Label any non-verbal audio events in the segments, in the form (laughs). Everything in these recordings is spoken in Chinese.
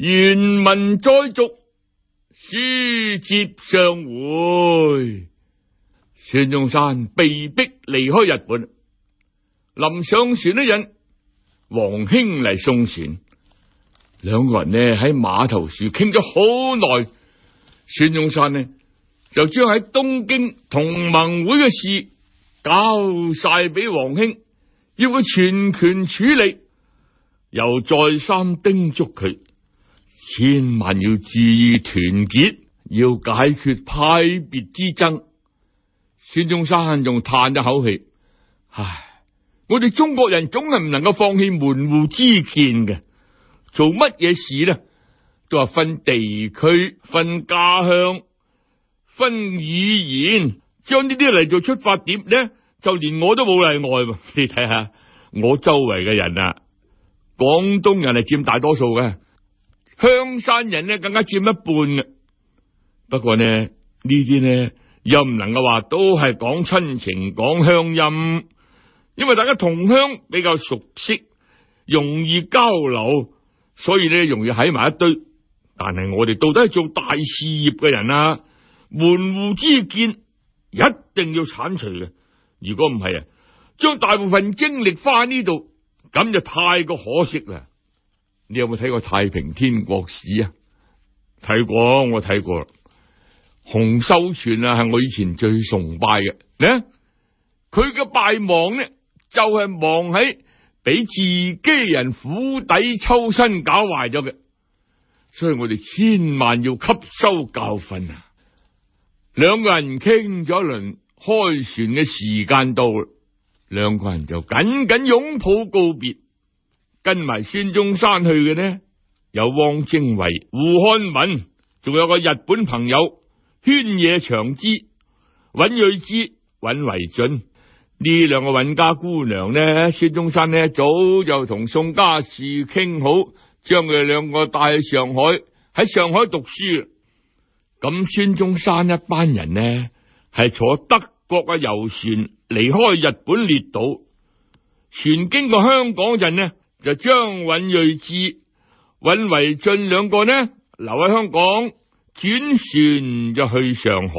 原文再续，书接上回，孙中山被逼离开日本，临上船呢，引王兴嚟送船。两个人呢喺码头树倾咗好耐。孙中山呢就将喺东京同盟会嘅事交晒俾王兴，要佢全权处理，又再三叮嘱佢。千万要注意团结，要解决派别之争。孙中山仲叹咗口气：，唉，我哋中国人总系唔能够放弃门户之见嘅，做乜嘢事咧都系分地区、分家乡、分语言，将呢啲嚟做出发点咧，就连我都冇例外。(laughs) 你睇下我周围嘅人啊，广东人系占大多数嘅。香山人呢更加占一半啊，不过呢呢啲呢又唔能够话都系讲亲情讲乡音，因为大家同乡比较熟悉，容易交流，所以呢容易喺埋一堆。但系我哋到底系做大事业嘅人啊，门户之见一定要铲除嘅。如果唔系啊，将大部分精力花喺呢度，咁就太过可惜啦。你有冇睇过《太平天国史》啊？睇过，我睇过洪秀全啊，系我以前最崇拜嘅。呢，佢嘅败亡呢，就系亡喺俾自己人釜底抽薪搞坏咗嘅。所以我哋千万要吸收教训啊！两个人倾咗一轮开船嘅时间到，两个人就紧紧拥抱告别。跟埋孙中山去嘅呢，有汪精卫、胡汉民，仲有个日本朋友圈野长之、尹瑞之、尹维俊呢两个尹家姑娘呢。孙中山呢早就同宋家树倾好，将佢哋两个带去上海喺上海读书。咁孙中山一班人呢系坐德国嘅游船离开日本列岛，船经过香港阵呢。就张允睿智、尹维俊两个呢留喺香港，转船就去上海，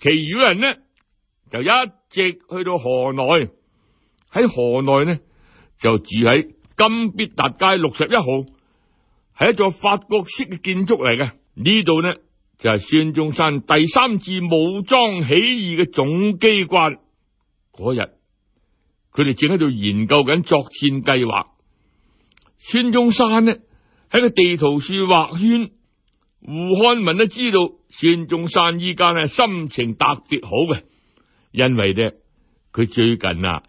其余人呢就一直去到河内。喺河内呢就住喺金必达街六十一号，系一座法国式嘅建筑嚟嘅。呢度呢就系孙中山第三次武装起义嘅总机关。嗰日。佢哋正喺度研究紧作战计划。孙中山呢喺个地图处画圈，胡汉民都知道孙中山依家呢心情特别好嘅，因为呢佢最近啊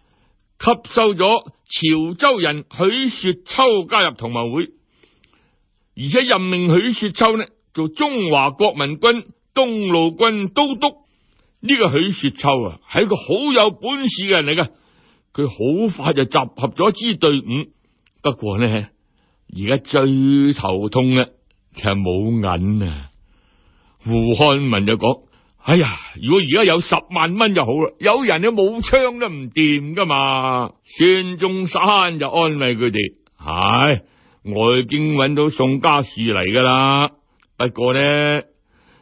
吸收咗潮州人许雪秋加入同盟会，而且任命许雪秋呢做中华国民军东路军都督。呢个许雪秋啊系一个好有本事嘅人嚟噶。佢好快就集合咗一支队伍，不过呢，而家最头痛咧就系冇银啊！胡汉民就讲：，哎呀，如果而家有十万蚊就好啦。有人都冇枪都唔掂噶嘛！孙中山就安慰佢哋：，系已经揾到宋家树嚟噶啦，不过呢。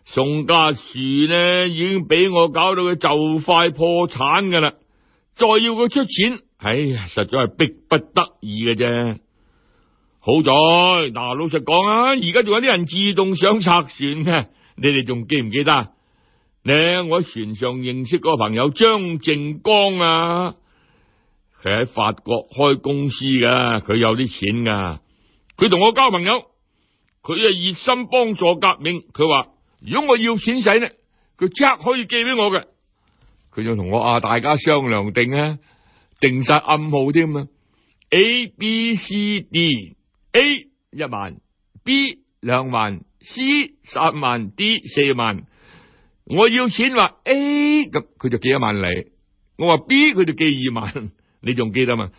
宋家树呢已经俾我搞到佢就快破产噶啦。再要佢出钱，唉，实在系逼不得已嘅啫。好在嗱，老实讲啊，而家仲有啲人自动想拆船嘅，(laughs) 你哋仲记唔记得？呢我喺船上认识个朋友张正刚啊，佢喺法国开公司噶，佢有啲钱噶，佢同我交朋友，佢啊热心帮助革命，佢话如果我要钱使呢，佢即刻可以寄俾我嘅。佢就同我啊，大家商量定啊，定晒暗号添啊，A、B、C、D，A 一万，B 两万，C 三万，D 四万。我要钱话 A，咁佢就几一万嚟。我话 B，佢就记二万。(laughs) 你仲记得嘛？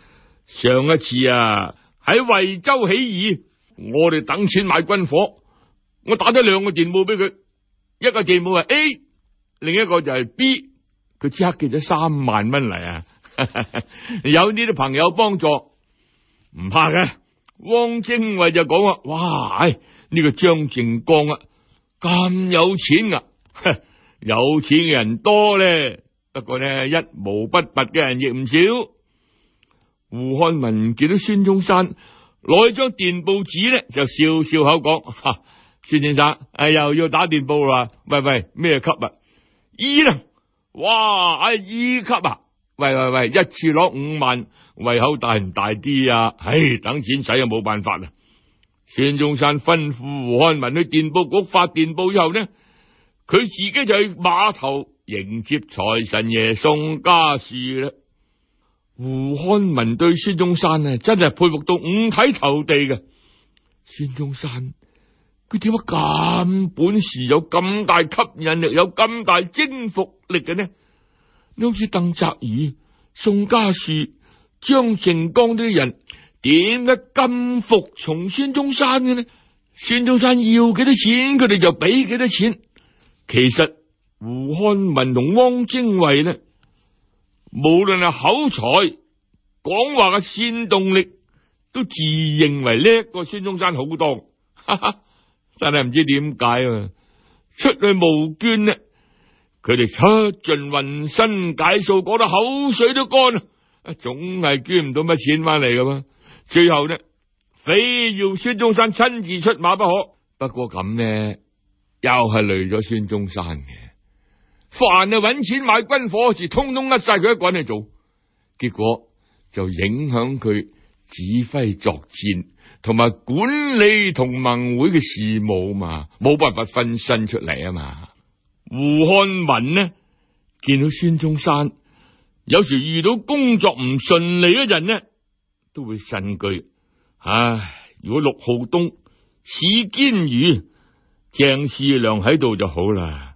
上一次啊，喺惠州起义，我哋等钱买军火，我打咗两个电报俾佢，一个电报系 A，另一个就系 B。佢即刻寄咗三万蚊嚟啊！(laughs) 有呢啲朋友帮助，唔怕嘅。汪精卫就讲啊，哇！呢个张正光啊，咁有钱啊！(laughs) 有钱嘅人多咧，不过咧一毛不拔嘅人亦唔少。胡汉民见到孙中山攞张电报纸咧，就笑笑口讲：，孙 (laughs) 先生，又要打电报啦！喂喂，咩级啊？医啦。哇！啊，二级啊！喂喂喂，一次攞五万，胃口大唔大啲啊？唉，等钱使又冇办法啦。孙中山吩咐胡汉民去电报局发电报以后呢，佢自己就去码头迎接财神爷宋家事啦。胡汉民对孙中山呢，真系佩服到五体投地嘅。孙中山。佢点解咁本事，有咁大吸引力，有咁大征服力嘅呢？你好似邓泽宇、宋家树、张静江啲人，点解咁服从孙中山嘅呢？孙中山要几多钱，佢哋就俾几多钱。其实胡汉民同汪精卫呢，无论系口才、讲话嘅煽动力，都自认为叻过孙中山好多。哈哈。真系唔知点解，啊，出去募捐呢？佢哋出尽浑身解数，讲到口水都干，啊，总系捐唔到乜钱翻嚟噶嘛？最后呢，非要孙中山亲自出马不可。不过咁呢，又系累咗孙中山嘅。凡啊揾钱买军火时，通通呃晒佢一滚去做，结果就影响佢指挥作战。同埋管理同盟会嘅事务嘛，冇办法分身出嚟啊嘛。胡汉民呢，见到孙中山有时遇到工作唔顺利嘅人呢，都会呻句：唉，如果陆浩东、史坚如、郑士良喺度就好啦。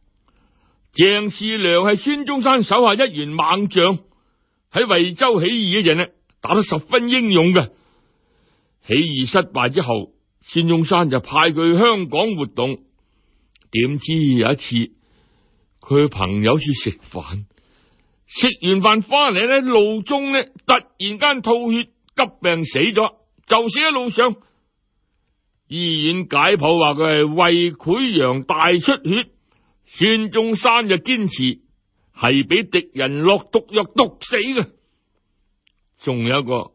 郑士良系孙中山手下一员猛将，喺惠州起义嘅人呢，打得十分英勇嘅。起义失败之后，孙中山就派佢去香港活动。点知有一次佢朋友去食饭，食完饭翻嚟咧，路中咧突然间吐血，急病死咗，就死喺路上。医院解剖话佢系胃溃疡大出血，孙中山就坚持系俾敌人落毒药毒死嘅。仲有一个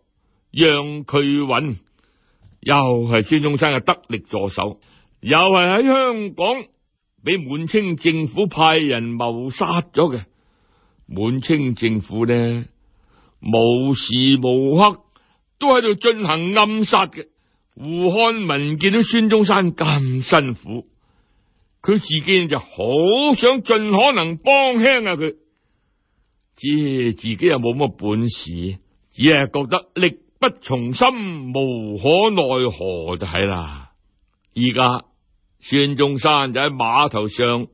让佢稳。又系孙中山嘅得力助手，又系喺香港俾满清政府派人谋杀咗嘅。满清政府呢无时无刻都喺度进行暗杀嘅。胡汉民见到孙中山咁辛苦，佢自己就好想尽可能帮轻啊佢，知自己又冇乜本事，只系觉得力。不从心，无可奈何就系啦。而家孙中山就喺码头上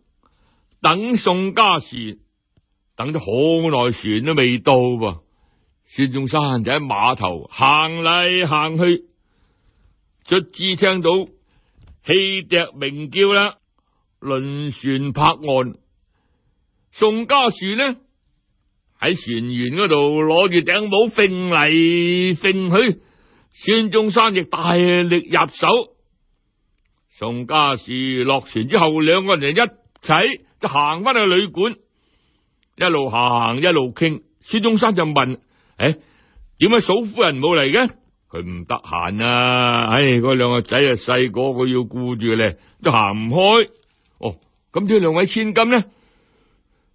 等宋家树，等咗好耐，船都未到。孙中山就喺码头行嚟行去，卒之听到汽笛鸣叫啦，轮船泊岸。宋家树呢？喺船员嗰度攞住顶帽揈嚟揈去，孙中山亦大力入手。宋家士落船之后，两个人一齐就行翻去旅馆，一路行一路倾。孙中山就问：诶，点解嫂夫人冇嚟嘅？佢唔得闲啊！唉，嗰两个仔啊细个，佢要顾住咧，都行唔开。哦，咁呢两位千金呢？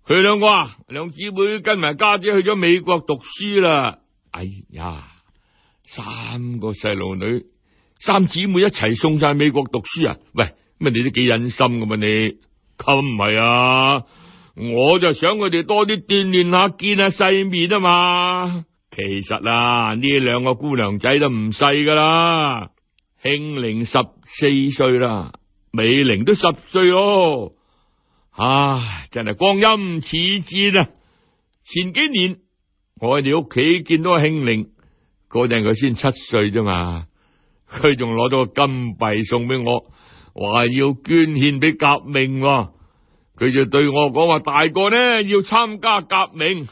佢两个两姊妹跟埋家姐去咗美国读书啦。哎呀，三个细路女，三姊妹一齐送晒美国读书啊！喂，乜你都几忍心噶嘛？你咁唔系啊？我就想佢哋多啲锻炼下，见下世面啊嘛。其实啊，呢两个姑娘仔都唔细噶啦，庆龄十四岁啦，美玲都十岁哦。啊，真系光阴似箭啊！前几年我喺你屋企见到庆龄，嗰阵佢先七岁啫嘛，佢仲攞咗个金币送俾我，话要捐献俾革命，佢就对我讲话：大个呢要参加革命。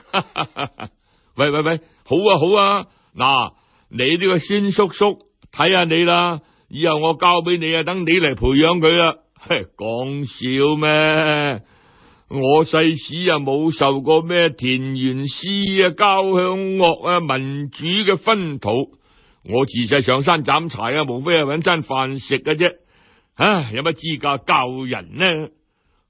(laughs) 喂喂喂，好啊好啊，嗱，你呢个孙叔叔睇下你啦，以后我交俾你啊，等你嚟培养佢啦。讲 (laughs) 笑咩？我世史啊，冇受过咩田园诗啊、交响乐啊、民主嘅熏陶。我自细上山斩柴啊，无非系搵餐饭食嘅啫。唉，有乜资格教人呢？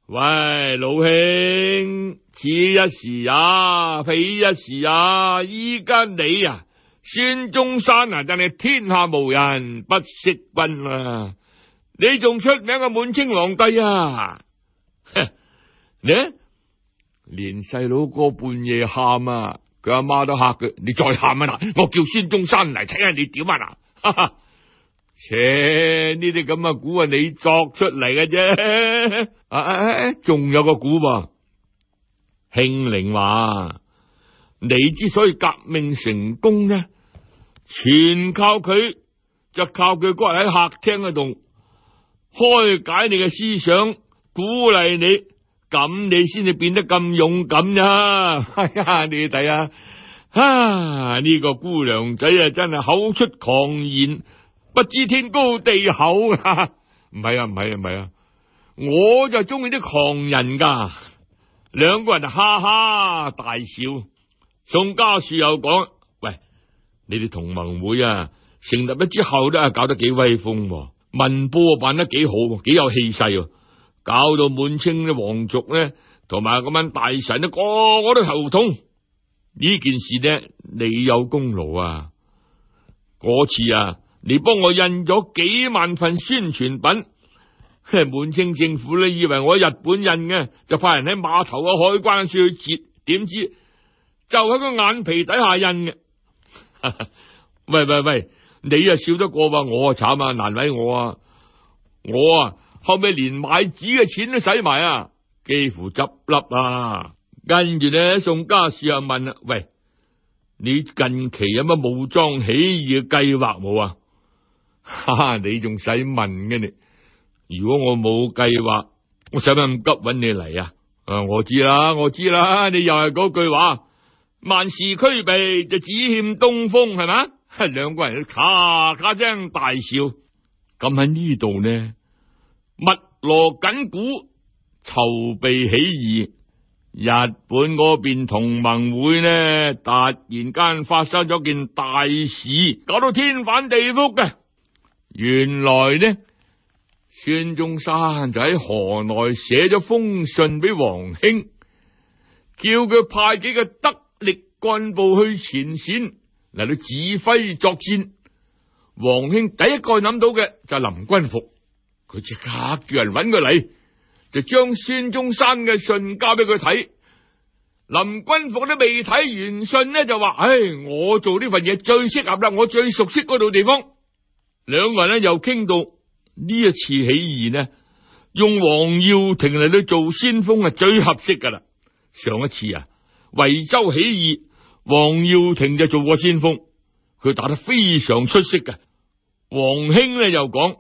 喂，老兄，此一时啊，彼一时啊。依家你啊，孙中山啊，真系天下无人不识君啊！你仲出名嘅满清皇帝啊，你连细佬哥半夜喊啊，佢阿妈都吓佢，你再喊啊嗱，我叫孙中山嚟睇下你点啊嗱！切呢啲咁嘅鼓啊，你作出嚟嘅啫。唉，仲有个鼓噃，庆龄话你之所以革命成功呢，全靠佢就靠佢嗰日喺客厅嗰度。开解你嘅思想，鼓励你，咁你先至变得咁勇敢呀！(laughs) 哎呀，你睇啊，啊呢个姑娘仔啊，真系口出狂言，不知天高地厚啊！(laughs) 唔系啊，唔系啊，唔系啊，我就中意啲狂人噶。两个人哈哈大笑。宋家树又讲：喂，你哋同盟会啊，成立咗之后都系搞得几威风。文波办得几好，几有气势搞到满清啲皇族呢，同埋咁样大臣都个个都头痛。呢件事呢，你有功劳啊！嗰次啊，你帮我印咗几万份宣传品，满 (laughs) 清政府呢，以为我日本印嘅，就派人喺码头嘅海关处去截，点知就喺个眼皮底下印嘅。喂 (laughs) 喂喂！你啊，笑得过吧？我啊，惨啊，难为我啊！我啊，后尾连买纸嘅钱都使埋啊，几乎执笠啊！跟住咧，宋家树又问啦：，喂，你近期有乜武装起义嘅计划冇啊？哈哈，你仲使问嘅你？如果我冇计划，我使乜咁急揾你嚟啊？我知啦，我知啦，你又系嗰句话，万事俱备就只欠东风，系嘛？两个人咔咔声大笑，咁喺呢度呢？密锣紧鼓筹备起义，日本嗰边同盟会呢？突然间发生咗件大事，搞到天翻地覆嘅。原来呢，孙中山就喺河内写咗封信俾王兴，叫佢派几个得力干部去前线。嚟到指挥作战，黄兴第一个谂到嘅就林君服，佢即刻住人揾佢嚟，就将孙中山嘅信交俾佢睇。林君服都未睇完信呢，就话：，唉，我做呢份嘢最适合啦，我最熟悉嗰度地方。两人呢又倾到呢一次起义呢，用黄耀庭嚟到做先锋系最合适噶啦。上一次啊，惠州起义。黄耀廷就做过先锋，佢打得非常出色嘅。黄兴呢又讲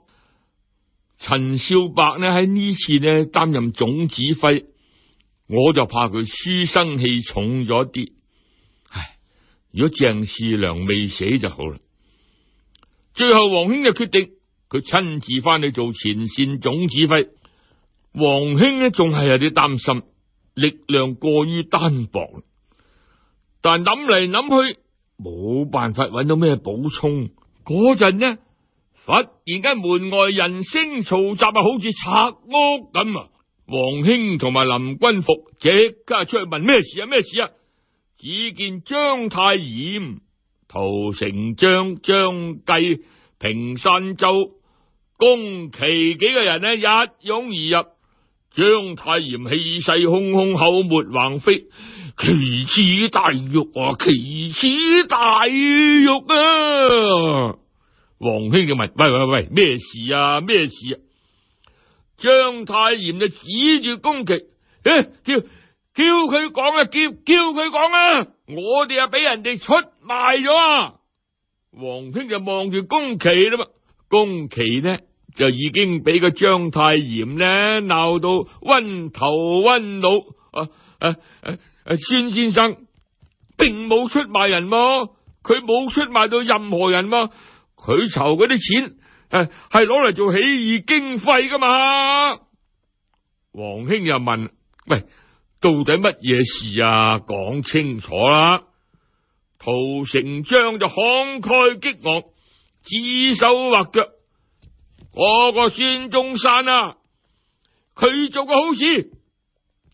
陈少白呢喺呢次呢担任总指挥，我就怕佢书生气重咗啲。唉，如果郑士良未死就好啦。最后黄兴就决定佢亲自翻去做前线总指挥。黄兴呢仲系有啲担心，力量过于单薄。但谂嚟谂去，冇办法揾到咩补充。嗰阵呢，忽然间门外人声嘈杂啊，好似拆屋咁啊！黄兄同埋林君福即刻出去问咩事啊？咩事啊？只见张太炎、陶成章、张继、平山周、宮崎几个人呢，一拥而入。张太炎气势汹汹，口沫横飞。奇耻大辱啊！奇耻大辱啊！黄兄就问：喂喂喂，咩事啊？咩事啊？张太炎就指住宫崎：诶，(laughs) 叫叫佢讲啊！叫叫佢讲啊！我哋啊，俾人哋出卖咗。啊！黄兄就望住宫崎啦嘛，宫崎呢就已经俾个张太炎呢闹到晕头晕脑。啊啊啊！孙先生并冇出卖人，佢冇出卖到任何人，佢筹嗰啲钱诶系攞嚟做起义经费噶嘛？黄兄又问：喂，到底乜嘢事啊？讲清楚啦！陶成章就慷慨激昂，指手画脚。我个孙中山啊，佢做个好事。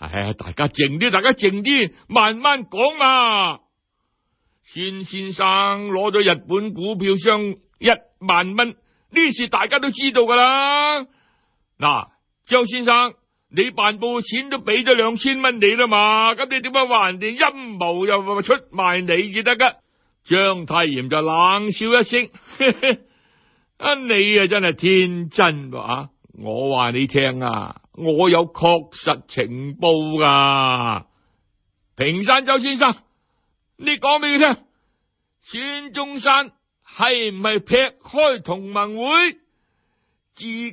唉，大家静啲，大家静啲，慢慢讲啊！孙先生攞咗日本股票商一万蚊，呢事大家都知道噶啦。嗱，张先生，你办报钱都俾咗两千蚊你啦嘛，咁你点解话人哋阴谋又出卖你至得噶？张太炎就冷笑一声：，(laughs) 啊，你啊真系天真啊！我话你听啊。我有确实情报噶，平山周先生，你讲俾佢听，孙中山系唔系劈开同盟会，自己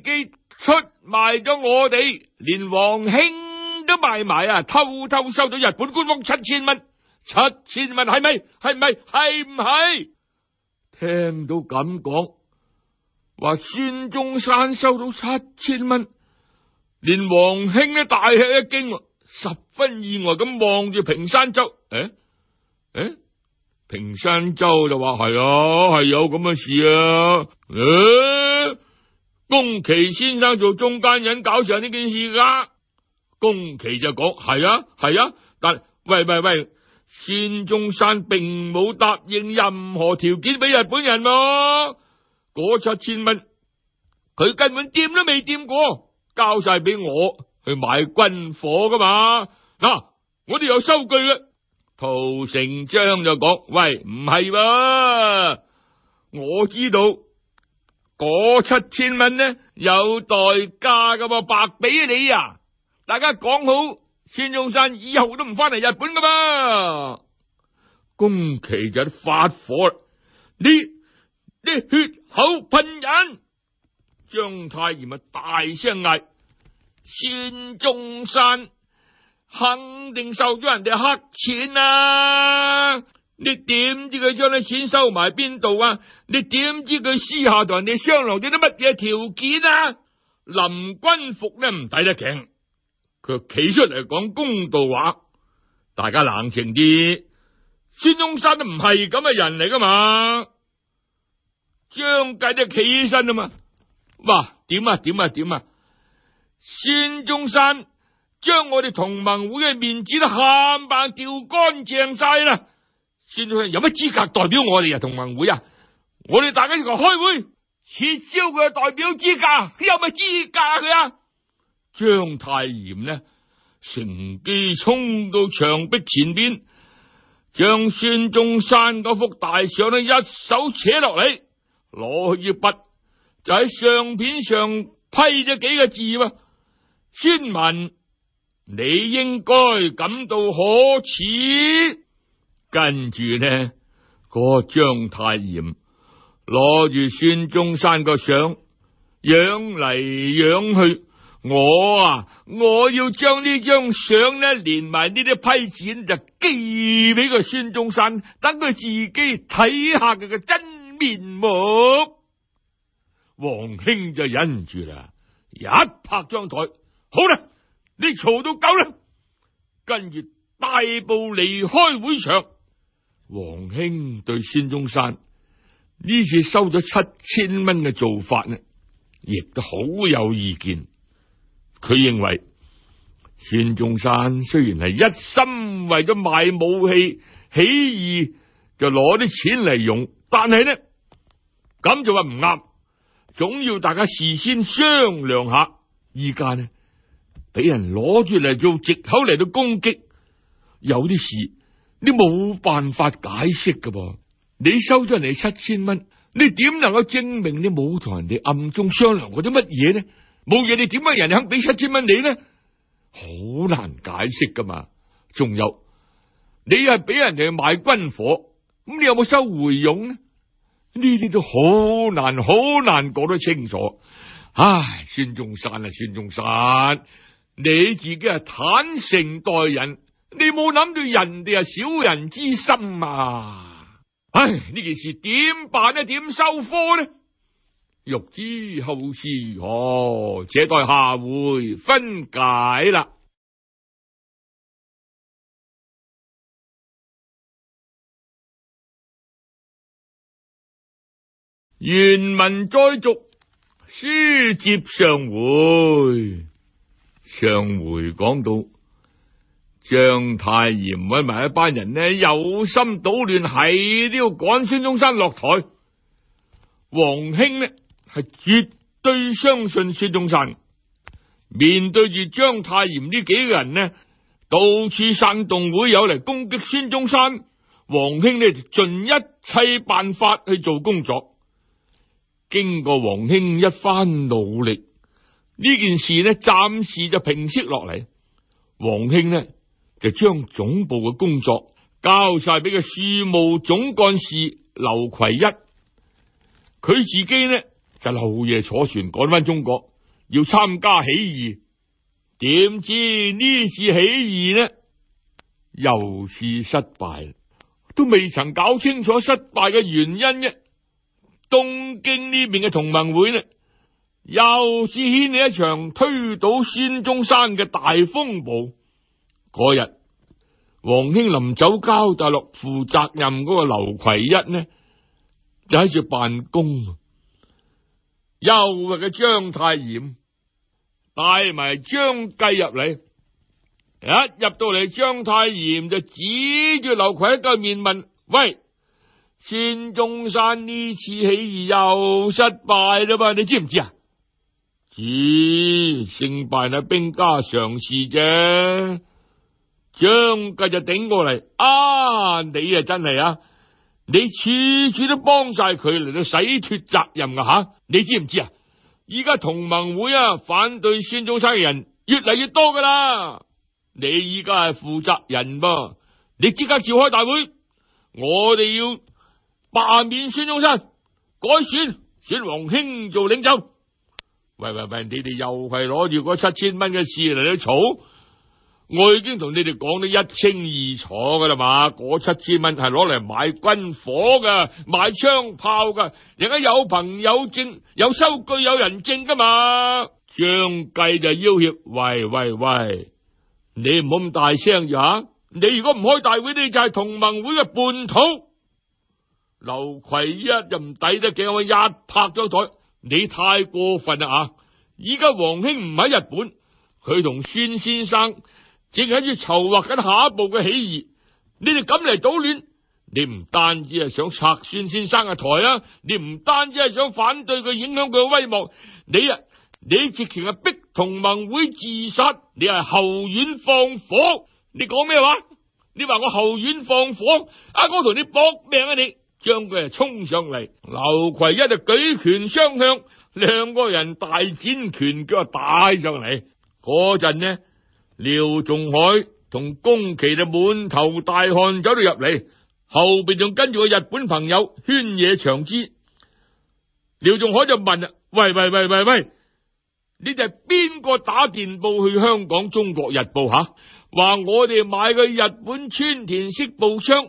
出卖咗我哋，连王兴都卖埋啊，偷偷收到日本官方七千蚊，七千蚊系咪系咪系唔系？听到咁讲，话孙中山收到七千蚊。连王兴呢大吃一惊，十分意外咁望住平山周。诶诶，平山周就话系啊，系有咁嘅事啊。诶，宫崎先生做中间人搞上呢件事噶。宫崎就讲系啊系啊，但喂喂喂，孙中山并冇答应任何条件俾日本人，嗰七千蚊佢根本掂都未掂过。交晒俾我去买军火噶嘛？嗱，我哋有收据嘅。陶成章就讲：喂，唔系噃，我知道嗰七千蚊呢有代价噶，白俾你啊！大家讲好，孙中山以后都唔翻嚟日本噶嘛？宫崎就发火啦，你你血口喷人！张太炎咪大声嗌：孙中山肯定收咗人哋黑钱啊！你点知佢将啲钱收埋边度啊？你点知佢私下同人哋商量啲乜嘢条件啊？林君服呢唔抵得颈，佢企出嚟讲公道话，大家冷静啲。孙中山都唔系咁嘅人嚟噶嘛？张继都企起身啊嘛。哇！点啊点啊点啊！孙中山将我哋同盟会嘅面子都冚白掉干净晒啦！孙中山有乜资格代表我哋啊？同盟会啊！我哋大家就开会撤销佢嘅代表资格，有乜资格佢啊？张太炎呢？乘机冲到墙壁前边，将孙中山嗰幅大相呢一手扯落嚟，攞支笔。就喺相片上批咗几个字，孙文，你应该感到可耻。跟住呢，个张太炎攞住孙中山个相，仰嚟仰去。我啊，我要将呢张相呢，连埋呢啲批剪，就寄俾个孙中山，等佢自己睇下佢嘅真面目。黄兄就忍唔住啦，一拍张台，好啦，你嘈到够啦，跟住大步离开会场。黄兄对孙中山呢次收咗七千蚊嘅做法呢，亦都好有意见。佢认为孙中山虽然系一心为咗卖武器起义，就攞啲钱嚟用，但系呢咁就话唔啱。总要大家事先商量下，依家呢俾人攞住嚟做借口嚟到攻击，有啲事你冇办法解释噶噃。你收咗人哋七千蚊，你点能够证明你冇同人哋暗中商量过啲乜嘢呢？冇嘢你点解人肯俾七千蚊你呢？好难解释噶嘛。仲有你系俾人哋去买军火，咁你有冇收回佣呢？呢啲都好难，好难讲得清楚。唉，孙中山啊，孙中山，你自己啊坦诚待人，你冇谂到人哋啊小人之心啊！唉，呢件事点办呢？点收科呢？欲知后事如何，且待下回分解啦。原文再续，书接上回。上回讲到张太炎揾埋一班人咧，有心捣乱，喺都要赶孙中山落台。黄兴咧系绝对相信孙中山。面对住张太炎呢几个人咧，到处煽动会有嚟攻击孙中山。黄兴咧就尽一切办法去做工作。经过黄兴一番努力，呢件事呢暂时就平息落嚟。黄兴呢就将总部嘅工作交晒俾个事务总干事刘奎一，佢自己呢就漏夜坐船赶翻中国，要参加起义。点知呢次起义呢又是失败，都未曾搞清楚失败嘅原因呢。东京呢边嘅同盟会咧，又是掀起一场推倒孙中山嘅大风暴。嗰日，黄兴临走交代落负责任嗰个刘葵一呢，就喺住办公。幽默嘅张太炎带埋张继入嚟，一入到嚟，张太炎就指住刘葵一面问：，喂？孙中山呢次起义又失败啦嘛？你知唔知啊？咦，胜败系兵家常事啫。张继就顶过嚟啊！你啊真系啊，你处处都帮晒佢嚟到洗脱责任噶吓，你知唔知啊？而家同盟会啊反对孙中山嘅人越嚟越多噶啦。你依家系负责人噃，你即刻召开大会，我哋要。罢免孙中山，改选选王兴做领袖。喂喂喂，你哋又系攞住嗰七千蚊嘅事嚟去吵？我已经同你哋讲得一清二楚噶啦嘛，嗰七千蚊系攞嚟买军火噶，买枪炮噶，人家有朋友证，有收据，有人证噶嘛？张继就要挟，喂喂喂，你唔好咁大声呀！你如果唔开大会，你就系同盟会嘅叛徒。刘葵一就唔抵得嘅，我一拍张台，你太过分啦啊！依家黄兄唔喺日本，佢同孙先生正喺度筹划紧下一步嘅起义，你哋咁嚟捣乱，你唔单止系想拆孙先生嘅台啊，你唔单止系想反对佢，影响佢嘅威望，你啊，你直情系逼同盟会自杀，你系后院放火，你讲咩话？你话我后院放火，阿哥同你搏命啊！你？将佢啊冲上嚟，刘葵一就举拳相向，两个人大展拳脚打上嚟。嗰阵呢，廖仲海同宫崎就满头大汗走到入嚟，后边仲跟住个日本朋友圈野长之。廖仲海就问喂喂喂喂喂，呢就系边个打电报去香港《中国日报》吓，话我哋买嘅日本川田式步枪？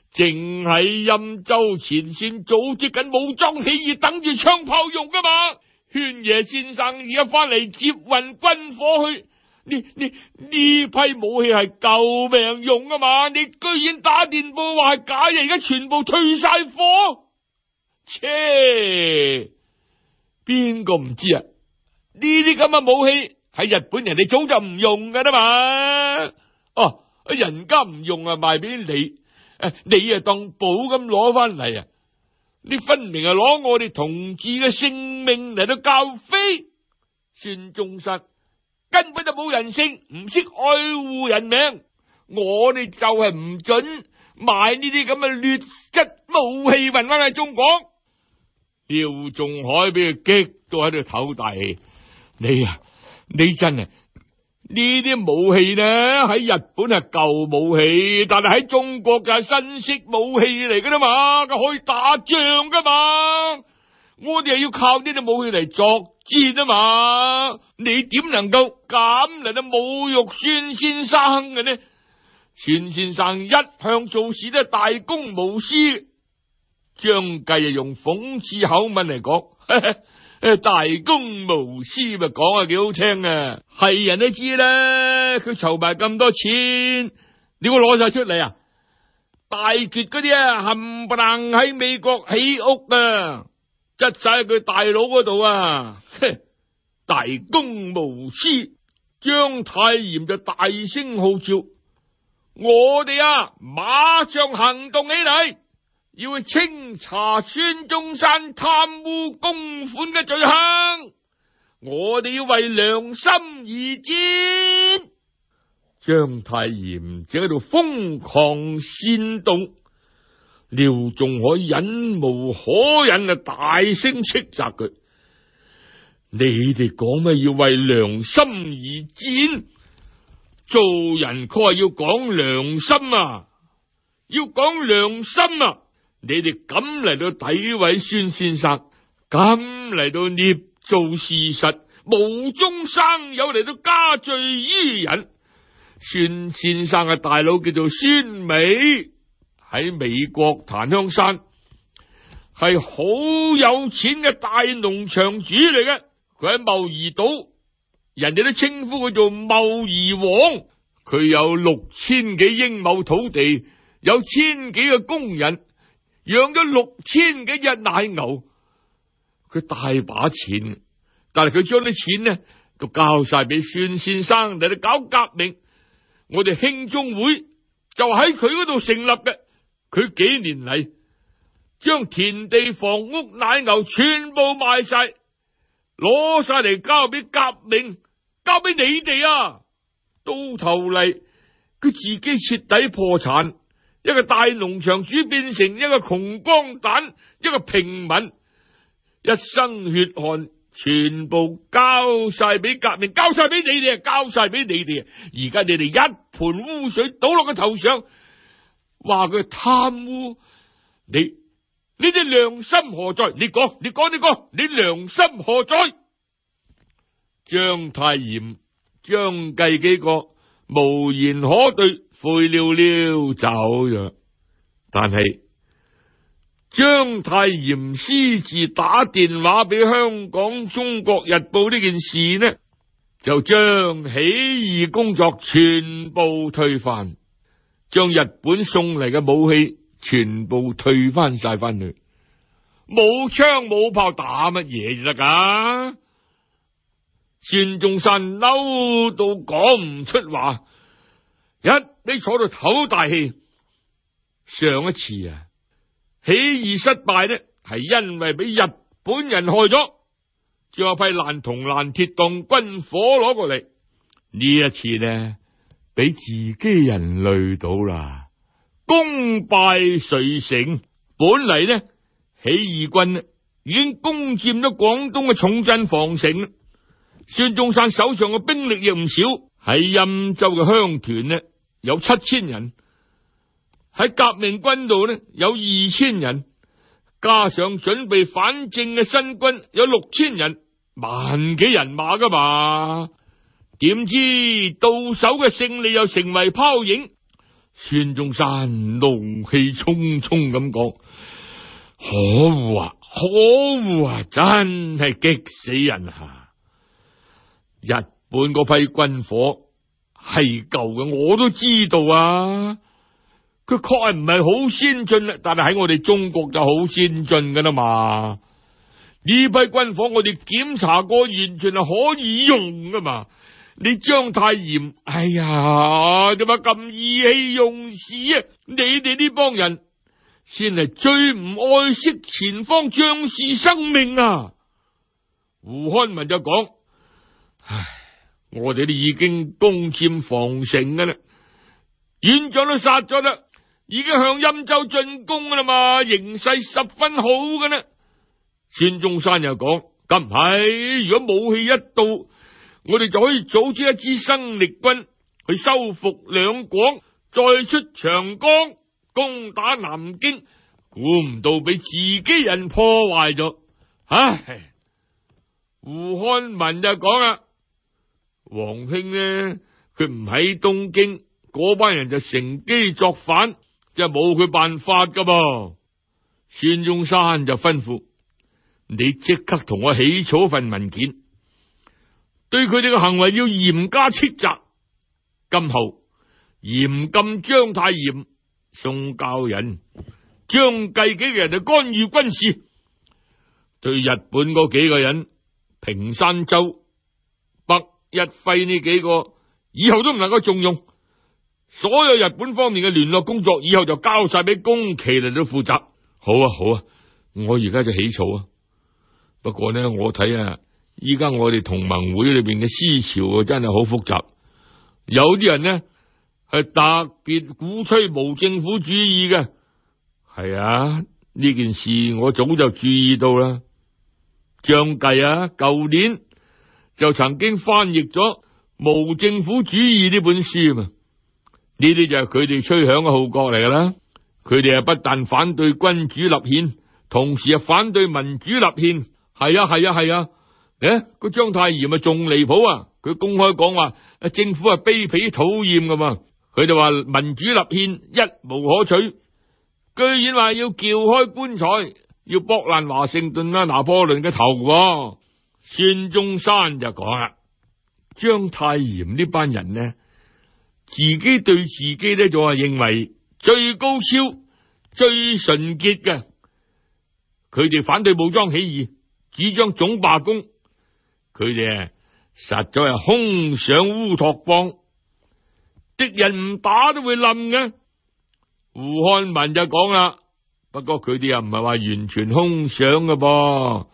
正喺钦州前线组织紧武装起义，等住枪炮用噶嘛？轩爷先生而家翻嚟接运军火去，呢呢呢批武器系救命用噶嘛？你居然打电报话系假嘢，而家全部退晒货。切，边个唔知啊？呢啲咁嘅武器喺日本人哋早就唔用噶啦嘛？哦，人家唔用啊，卖俾你。(laughs) 你啊当宝咁攞翻嚟啊！你分明系攞我哋同志嘅性命嚟到教飞孙中山，根本就冇人性，唔识爱护人命。我哋就系唔准买呢啲咁嘅劣质武器运翻嚟中国。廖仲海俾佢激到喺度唞大气，你啊，你真系。呢啲武器呢喺日本系旧武器，但系喺中国就系新式武器嚟噶啦嘛，佢可以打仗噶嘛。我哋又要靠呢啲武器嚟作战啊嘛。你点能够咁嚟到侮辱孙先生嘅呢？孙先生一向做事都系大公无私，张继啊用讽刺口吻嚟讲。诶，大公无私咪讲啊，几好听啊！系人都知啦，佢筹埋咁多钱，你我攞晒出嚟啊！大杰嗰啲啊，冚唪唥喺美国起屋啊，执晒喺佢大佬嗰度啊！(laughs) 大公无私，张太炎就大声号召：我哋啊，马上行动起嚟！要清查孙中山贪污公款嘅罪行，我哋要为良心而战。张太炎正喺度疯狂煽动，廖仲海忍无可忍啊，大声斥责佢：，你哋讲咩？要为良心而战？做人佢系要讲良心啊，要讲良心啊！你哋咁嚟到诋毁孙先生，咁嚟到捏造事实，无中生有嚟到加罪于人。孙先生嘅大佬叫做孙美，喺美国檀香山系好有钱嘅大农场主嚟嘅。佢喺茂宜岛，人哋都称呼佢做茂宜王。佢有六千几英亩土地，有千几个工人。养咗六千几只奶牛，佢大把钱，但系佢将啲钱呢都交晒俾孙先生嚟搞革命。我哋兴中会就喺佢嗰度成立嘅。佢几年嚟将田地、房屋、奶牛全部卖晒，攞晒嚟交俾革命，交俾你哋啊！到头嚟佢自己彻底破产。一个大农场主变成一个穷光蛋，一个平民，一生血汗全部交晒俾革命，交晒俾你哋，交晒俾你哋。而家你哋一盆污水倒落佢头上，话佢贪污，你你啲良心何在？你讲，你讲，你讲，你良心何在？张太炎、张继几个无言可对。灰溜溜走咗，但系张太炎私自打电话俾香港《中国日报》呢件事呢，就将起义工作全部推翻，将日本送嚟嘅武器全部退翻晒翻去，冇枪冇炮打乜嘢就得噶。孙中山嬲到讲唔出话。一你坐到唞大气，上一次啊起义失败呢，系因为俾日本人害咗，将有批烂铜烂铁当军火攞过嚟。呢一次呢，俾自己人累到啦。功败垂成，本嚟呢，起义军呢已经攻占咗广东嘅重镇防城孙中山手上嘅兵力又唔少，喺钦州嘅乡团呢。有七千人喺革命军度呢有二千人，加上准备反正嘅新军有六千人，万几人马噶嘛？点知到手嘅胜利又成为泡影？孙中山怒气冲冲咁讲：可恶啊！可恶啊！真系激死人啊！日本嗰批军火。系旧嘅，我都知道啊。佢确系唔系好先进啦，但系喺我哋中国就好先进噶啦嘛。呢批军火我哋检查过，完全系可以用噶嘛。你张太炎，哎呀，点解咁意气用事啊？你哋呢帮人先系最唔爱惜前方将士生命啊！胡汉民就讲：，唉。我哋都已经攻占防城噶啦，院长都杀咗啦，已经向钦州进攻啦嘛，形势十分好噶啦。孙中山又讲：今系，如果武器一到，我哋就可以组织一支生力军去收复两广，再出长江攻打南京。估唔到俾自己人破坏咗，唉。胡汉民就讲啦。黄兴呢，佢唔喺东京，嗰班人就乘机作反，即系冇佢办法噶噃。孙中山就吩咐你即刻同我起草份文件，对佢哋嘅行为要严加斥责。今后严禁张太炎、宋教仁、张继几嘅人嚟干预军事。对日本嗰几个人，平山周。一辉呢几个以后都唔能够重用，所有日本方面嘅联络工作以后就交晒俾宫崎嚟到负责。好啊，好啊，我而家就起草啊。不过呢，我睇啊，依家我哋同盟会里边嘅思潮啊，真系好复杂，有啲人呢系特别鼓吹无政府主义嘅。系啊，呢件事我早就注意到啦，张继啊，旧年。就曾经翻译咗《无政府主义》呢本书嘛，呢啲就系佢哋吹响嘅号角嚟噶啦。佢哋啊不但反对君主立宪，同时啊反对民主立宪。系啊系啊系啊！诶，个张太炎啊仲离谱啊！佢公开讲话，政府啊卑鄙讨厌噶嘛，佢就话民主立宪一无可取，居然话要撬开棺材，要剥烂华盛顿啊拿破仑嘅头。孙中山就讲啦，张太炎呢班人呢，自己对自己呢就系认为最高超、最纯洁嘅。佢哋反对武装起义，主张总罢工。佢哋啊，实在系空想乌托邦，敌人唔打都会冧嘅。胡汉民就讲啦，不过佢哋又唔系话完全空想嘅噃，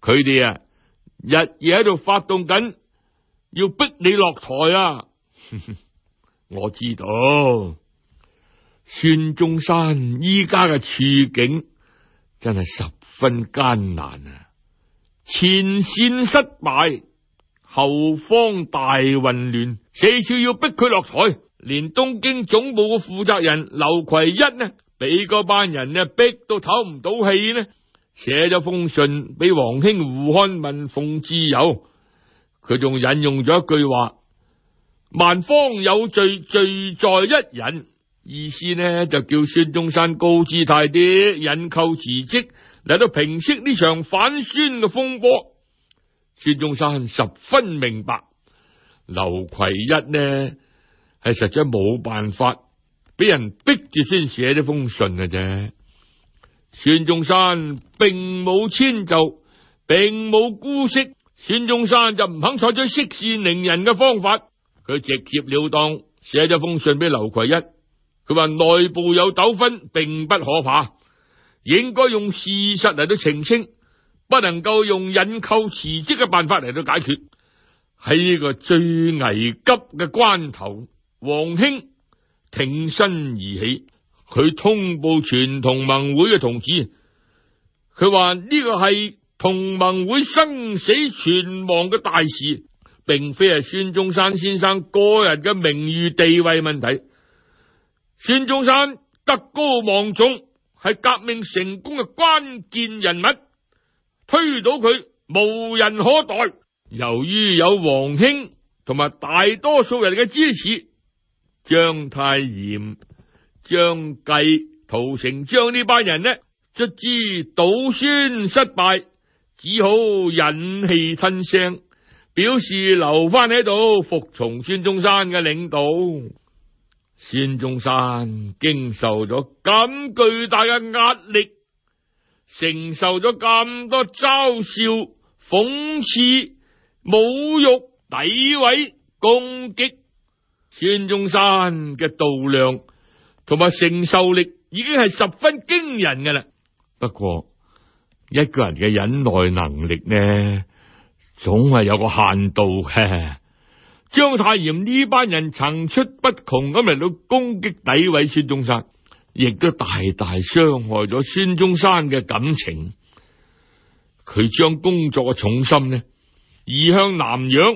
佢哋啊。日夜喺度发动紧，要逼你落台啊！(laughs) 我知道孙中山依家嘅处境真系十分艰难啊！前线失败，后方大混乱，四处要逼佢落台，连东京总部嘅负责人刘葵一呢，俾嗰班人呢逼到唞唔到气呢。写咗封信俾皇兄胡汉民、奉自由，佢仲引用咗一句话：万方有罪，罪在一人。意思呢就叫孙中山高姿态啲，引咎辞职，嚟到平息呢场反孙嘅风波。孙中山十分明白，刘葵一呢系实在冇办法，俾人逼住先写咗封信嘅啫。孙中山并冇迁就，并冇姑息，孙中山就唔肯采取息事宁人嘅方法，佢直接了当写咗封信俾刘葵一，佢话内部有纠纷并不可怕，应该用事实嚟到澄清，不能够用引咎辞职嘅办法嚟到解决。喺呢个最危急嘅关头，黄兴挺身而起。佢通报全同盟会嘅同志，佢话呢个系同盟会生死存亡嘅大事，并非系孙中山先生个人嘅名誉地位问题。孙中山德高望重，系革命成功嘅关键人物，推倒佢无人可待。由于有王兴同埋大多数人嘅支持，张太炎。张继、屠成章呢班人呢，卒之赌孙失败，只好忍气吞声，表示留翻喺度服从孙中山嘅领导。孙中山经受咗咁巨大嘅压力，承受咗咁多嘲笑、讽刺、侮辱、诋毁、攻击，孙中山嘅度量。同埋承受力已经系十分惊人嘅啦。不过一个人嘅忍耐能力呢，总系有个限度嘅。张太炎呢班人层出不穷咁嚟到攻击、诋毁孙中山，亦都大大伤害咗孙中山嘅感情。佢将工作嘅重心呢，移向南洋，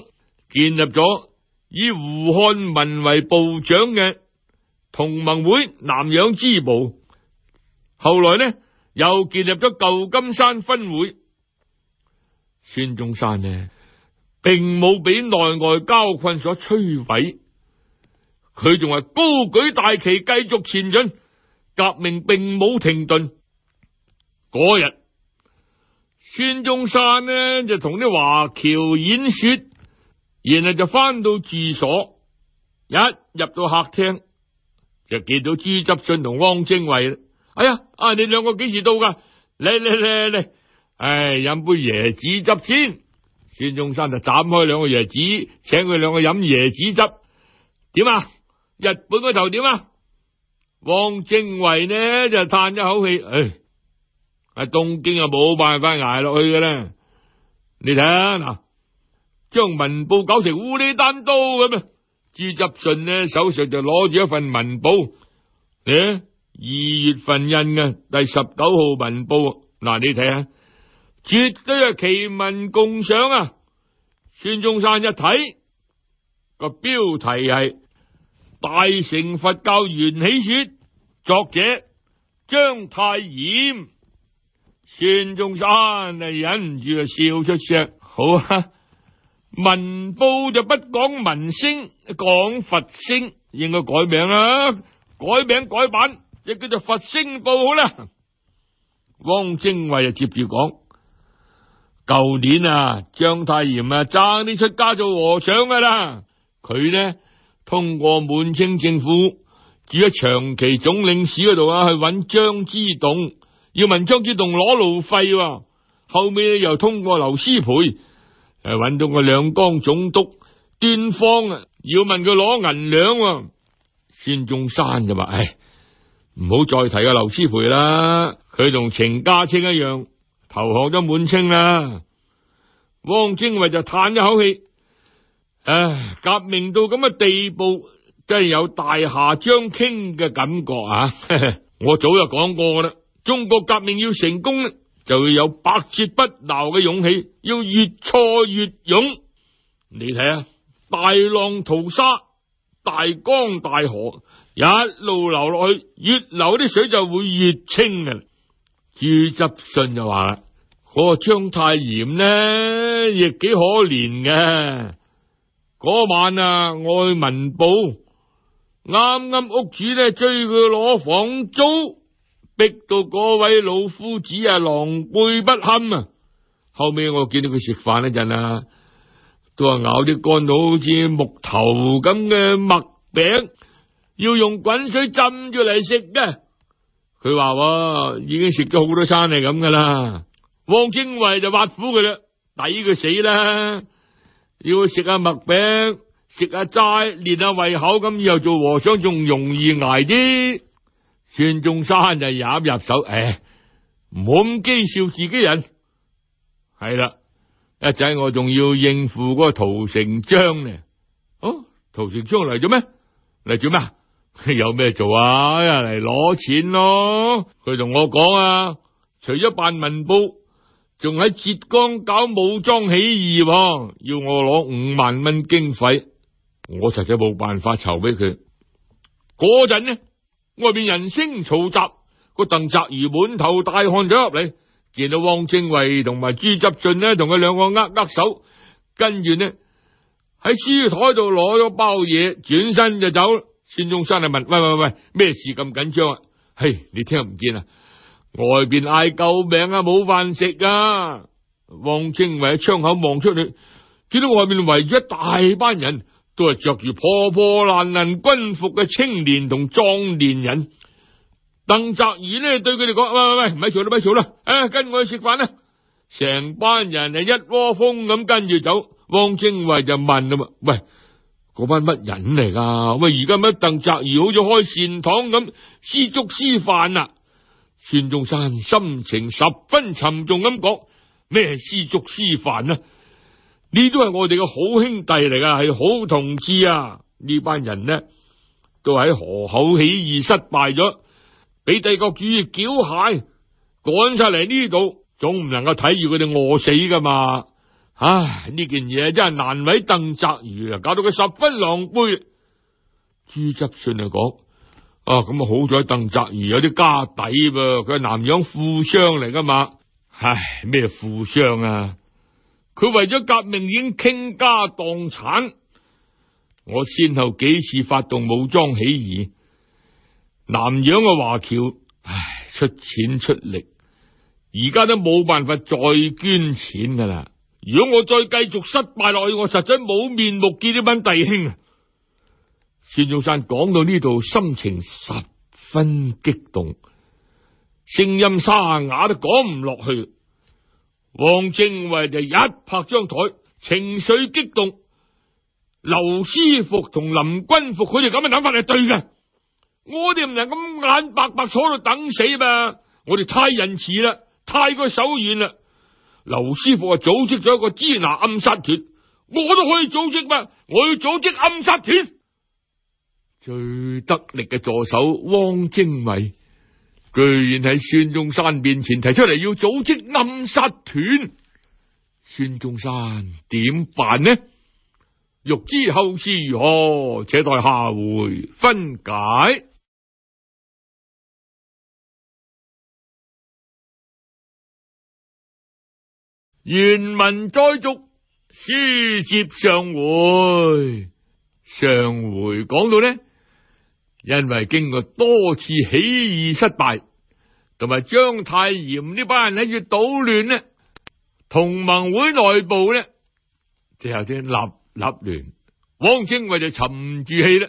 建立咗以胡汉民为部长嘅。同盟会南洋支部，后来呢又建立咗旧金山分会。孙中山呢，并冇俾内外交困所摧毁，佢仲系高举大旗继续前进，革命并冇停顿。嗰日，孙中山呢就同啲华侨演说，然后就翻到住所，一入到客厅。就见到朱执信同汪精卫啦！哎呀，啊你两个几时到噶？嚟嚟嚟嚟！唉，饮杯椰子汁先。孙中山就斩开两个椰子，请佢两个饮椰子汁。点啊？日本个头点啊？汪精卫呢就叹一口气，唉，喺东京啊冇办法挨落去嘅啦。你睇下嗱，将文报搞成乌里单刀咁啊！朱执信呢手上就攞住一份文报，诶，二月份印嘅第十九号文报，嗱你睇下，绝对系奇闻共赏啊！孙中山一睇个标题系《大乘佛教缘起说》，作者张太炎，孙中山啊忍唔住啊笑出声，好啊！文报就不讲文星，讲佛星，应该改名啦，改名改版，就叫做佛星报好啦。汪精卫就接住讲：，旧年啊，张太炎啊，争啲出家做和尚噶啦。佢呢通过满清政府住喺长期总领事嗰度啊，去揾张之洞，要问张之洞攞路费。后尾又通过刘师培。诶，到个两江总督端方啊，要问佢攞银两。孙中山就话：，唉，唔好再提阿刘师培啦，佢同程家清一样投降咗满清啦。汪精卫就叹一口气：，唉，革命到咁嘅地步，真系有大厦将倾嘅感觉啊！(laughs) 我早就讲过啦，中国革命要成功。就要有百折不挠嘅勇气，要越挫越勇。你睇啊，大浪淘沙，大江大河，一路流落去，越流啲水就会越清啊！朱执信就话啦：，嗰个张太炎呢，亦几可怜嘅。嗰晚啊，我去民报，啱啱屋主呢追佢攞房租。逼到嗰位老夫子啊，狼狈不堪啊！后尾我见到佢食饭一阵啊，都话咬啲干到好似木头咁嘅麦饼，要用滚水浸住嚟食嘅。佢话：已经食咗好多餐系咁噶啦。汪精卫就挖苦佢啦，抵佢死啦！要食下麦饼，食下斋，练下胃口，咁以后做和尚仲容易挨啲。孙中山就也入手，诶，唔好咁讥笑自己人。系啦，一仔我仲要应付嗰个陶成章呢？哦，陶成章嚟咗咩？嚟做咩？(laughs) 有咩做啊？嚟攞钱咯！佢同我讲啊，除咗办文报，仲喺浙江搞武装起义，要我攞五万蚊经费，我实在冇办法筹俾佢。嗰阵呢？外边人声嘈杂，个邓泽如满头大汗咗入嚟，见到汪精卫同埋朱执俊呢，同佢两个握握手，跟住呢喺书台度攞咗包嘢，转身就走。孙中山就问：喂喂喂，咩事咁紧张啊？嘿，你听唔见啊？外边嗌救命啊，冇饭食啊！汪精卫喺窗口望出去，见到外面围住一大班人。都系着住破破烂烂军服嘅青年同壮年人，邓泽如呢对佢哋讲：喂喂喂，唔使吵啦，咪使啦，诶，跟我去食饭啦！成班人系一窝蜂咁跟住走。汪精卫就问啦：嘛，喂，嗰班乜人嚟噶？喂，而家乜邓泽如好似开善堂咁施粥施饭啊？孙中山心情十分沉重咁讲：咩施粥施饭啊？呢都系我哋嘅好兄弟嚟噶，系好同志啊！呢班人呢，都喺河口起义失败咗，俾帝国主义绞械赶晒嚟呢度，总唔能够睇住佢哋饿死噶嘛？唉，呢件嘢真系难为邓泽如啊，搞到佢十分狼狈。朱执信就讲：啊，咁好彩邓泽如有啲家底噃，佢系南洋富商嚟噶嘛？唉，咩富商啊？佢为咗革命已经倾家荡产，我先后几次发动武装起义，南洋嘅华侨唉出钱出力，而家都冇办法再捐钱噶啦。如果我再继续失败落去，我实在冇面目见呢班弟兄。孙中山讲到呢度，心情十分激动，声音沙哑都讲唔落去。王正伟就一拍张台，情绪激动。刘师傅同林君福，佢哋咁嘅谂法系对嘅。我哋唔能咁眼白白坐度等死嘛。我哋太仁慈啦，太过手软啦。刘师傅啊，组织咗一个支拿暗杀团，我都可以组织嘛。我要组织暗杀团，最得力嘅助手汪精伟。居然喺孙中山面前提出嚟要组织暗杀团，孙中山点办呢？欲知后事如何，且待下回分解。原文再续，书接上回，上回讲到呢，因为经过多次起义失败。同埋张太炎呢班人喺度捣乱同盟会内部呢即有啲立立乱，汪精卫就沉住气啦，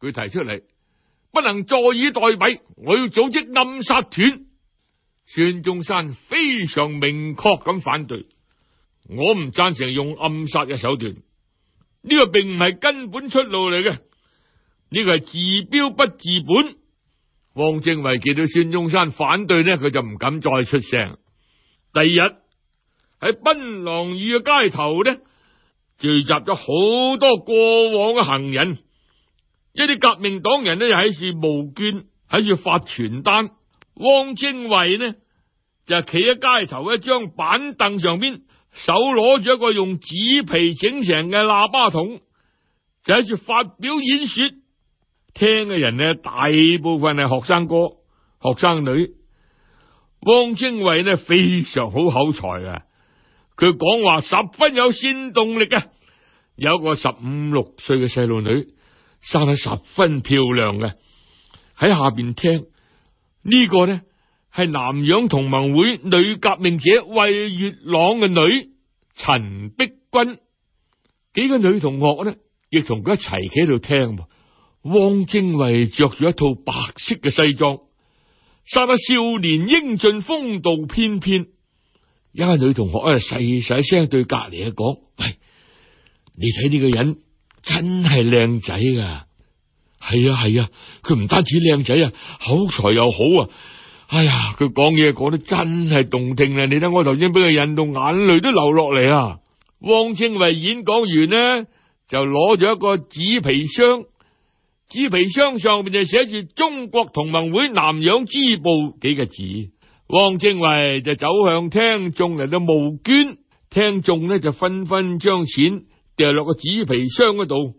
佢提出嚟不能坐以待毙，我要组织暗杀团。孙中山非常明确咁反对，我唔赞成用暗杀嘅手段，呢个并唔系根本出路嚟嘅，呢个系治标不治本。汪精卫见到孙中山反对呢，佢就唔敢再出声。第二日喺槟榔屿嘅街头呢，聚集咗好多过往嘅行人，一啲革命党人呢又喺处募捐，喺处发传单。汪精卫呢就企喺街头一张板凳上边，手攞住一个用纸皮整成嘅喇叭筒，就喺处发表演说。听嘅人呢，大部分系学生哥、学生女。汪精卫呢非常好口才啊，佢讲话十分有煽动力嘅。有个十五六岁嘅细路女，生得十分漂亮嘅，喺下边听。呢个呢系南洋同盟会女革命者魏月朗嘅女陈碧君。几个女同学呢亦同佢一齐企喺度听。汪精卫着住一套白色嘅西装，生得少年英俊，风度翩翩。一个女同学啊，细细声对隔篱啊讲：，你睇呢个人真系靓仔噶，系啊系啊，佢唔单止靓仔啊，口才又好啊。哎呀，佢讲嘢讲得真系动听啦。你睇我头先俾佢引到眼泪都流落嚟啊。汪精卫演讲完呢，就攞咗一个纸皮箱。纸皮箱上面就写住中国同盟会南洋支部几个字，汪精卫就走向听众嚟到募捐，听众呢就纷纷将钱掉落个纸皮箱嗰度。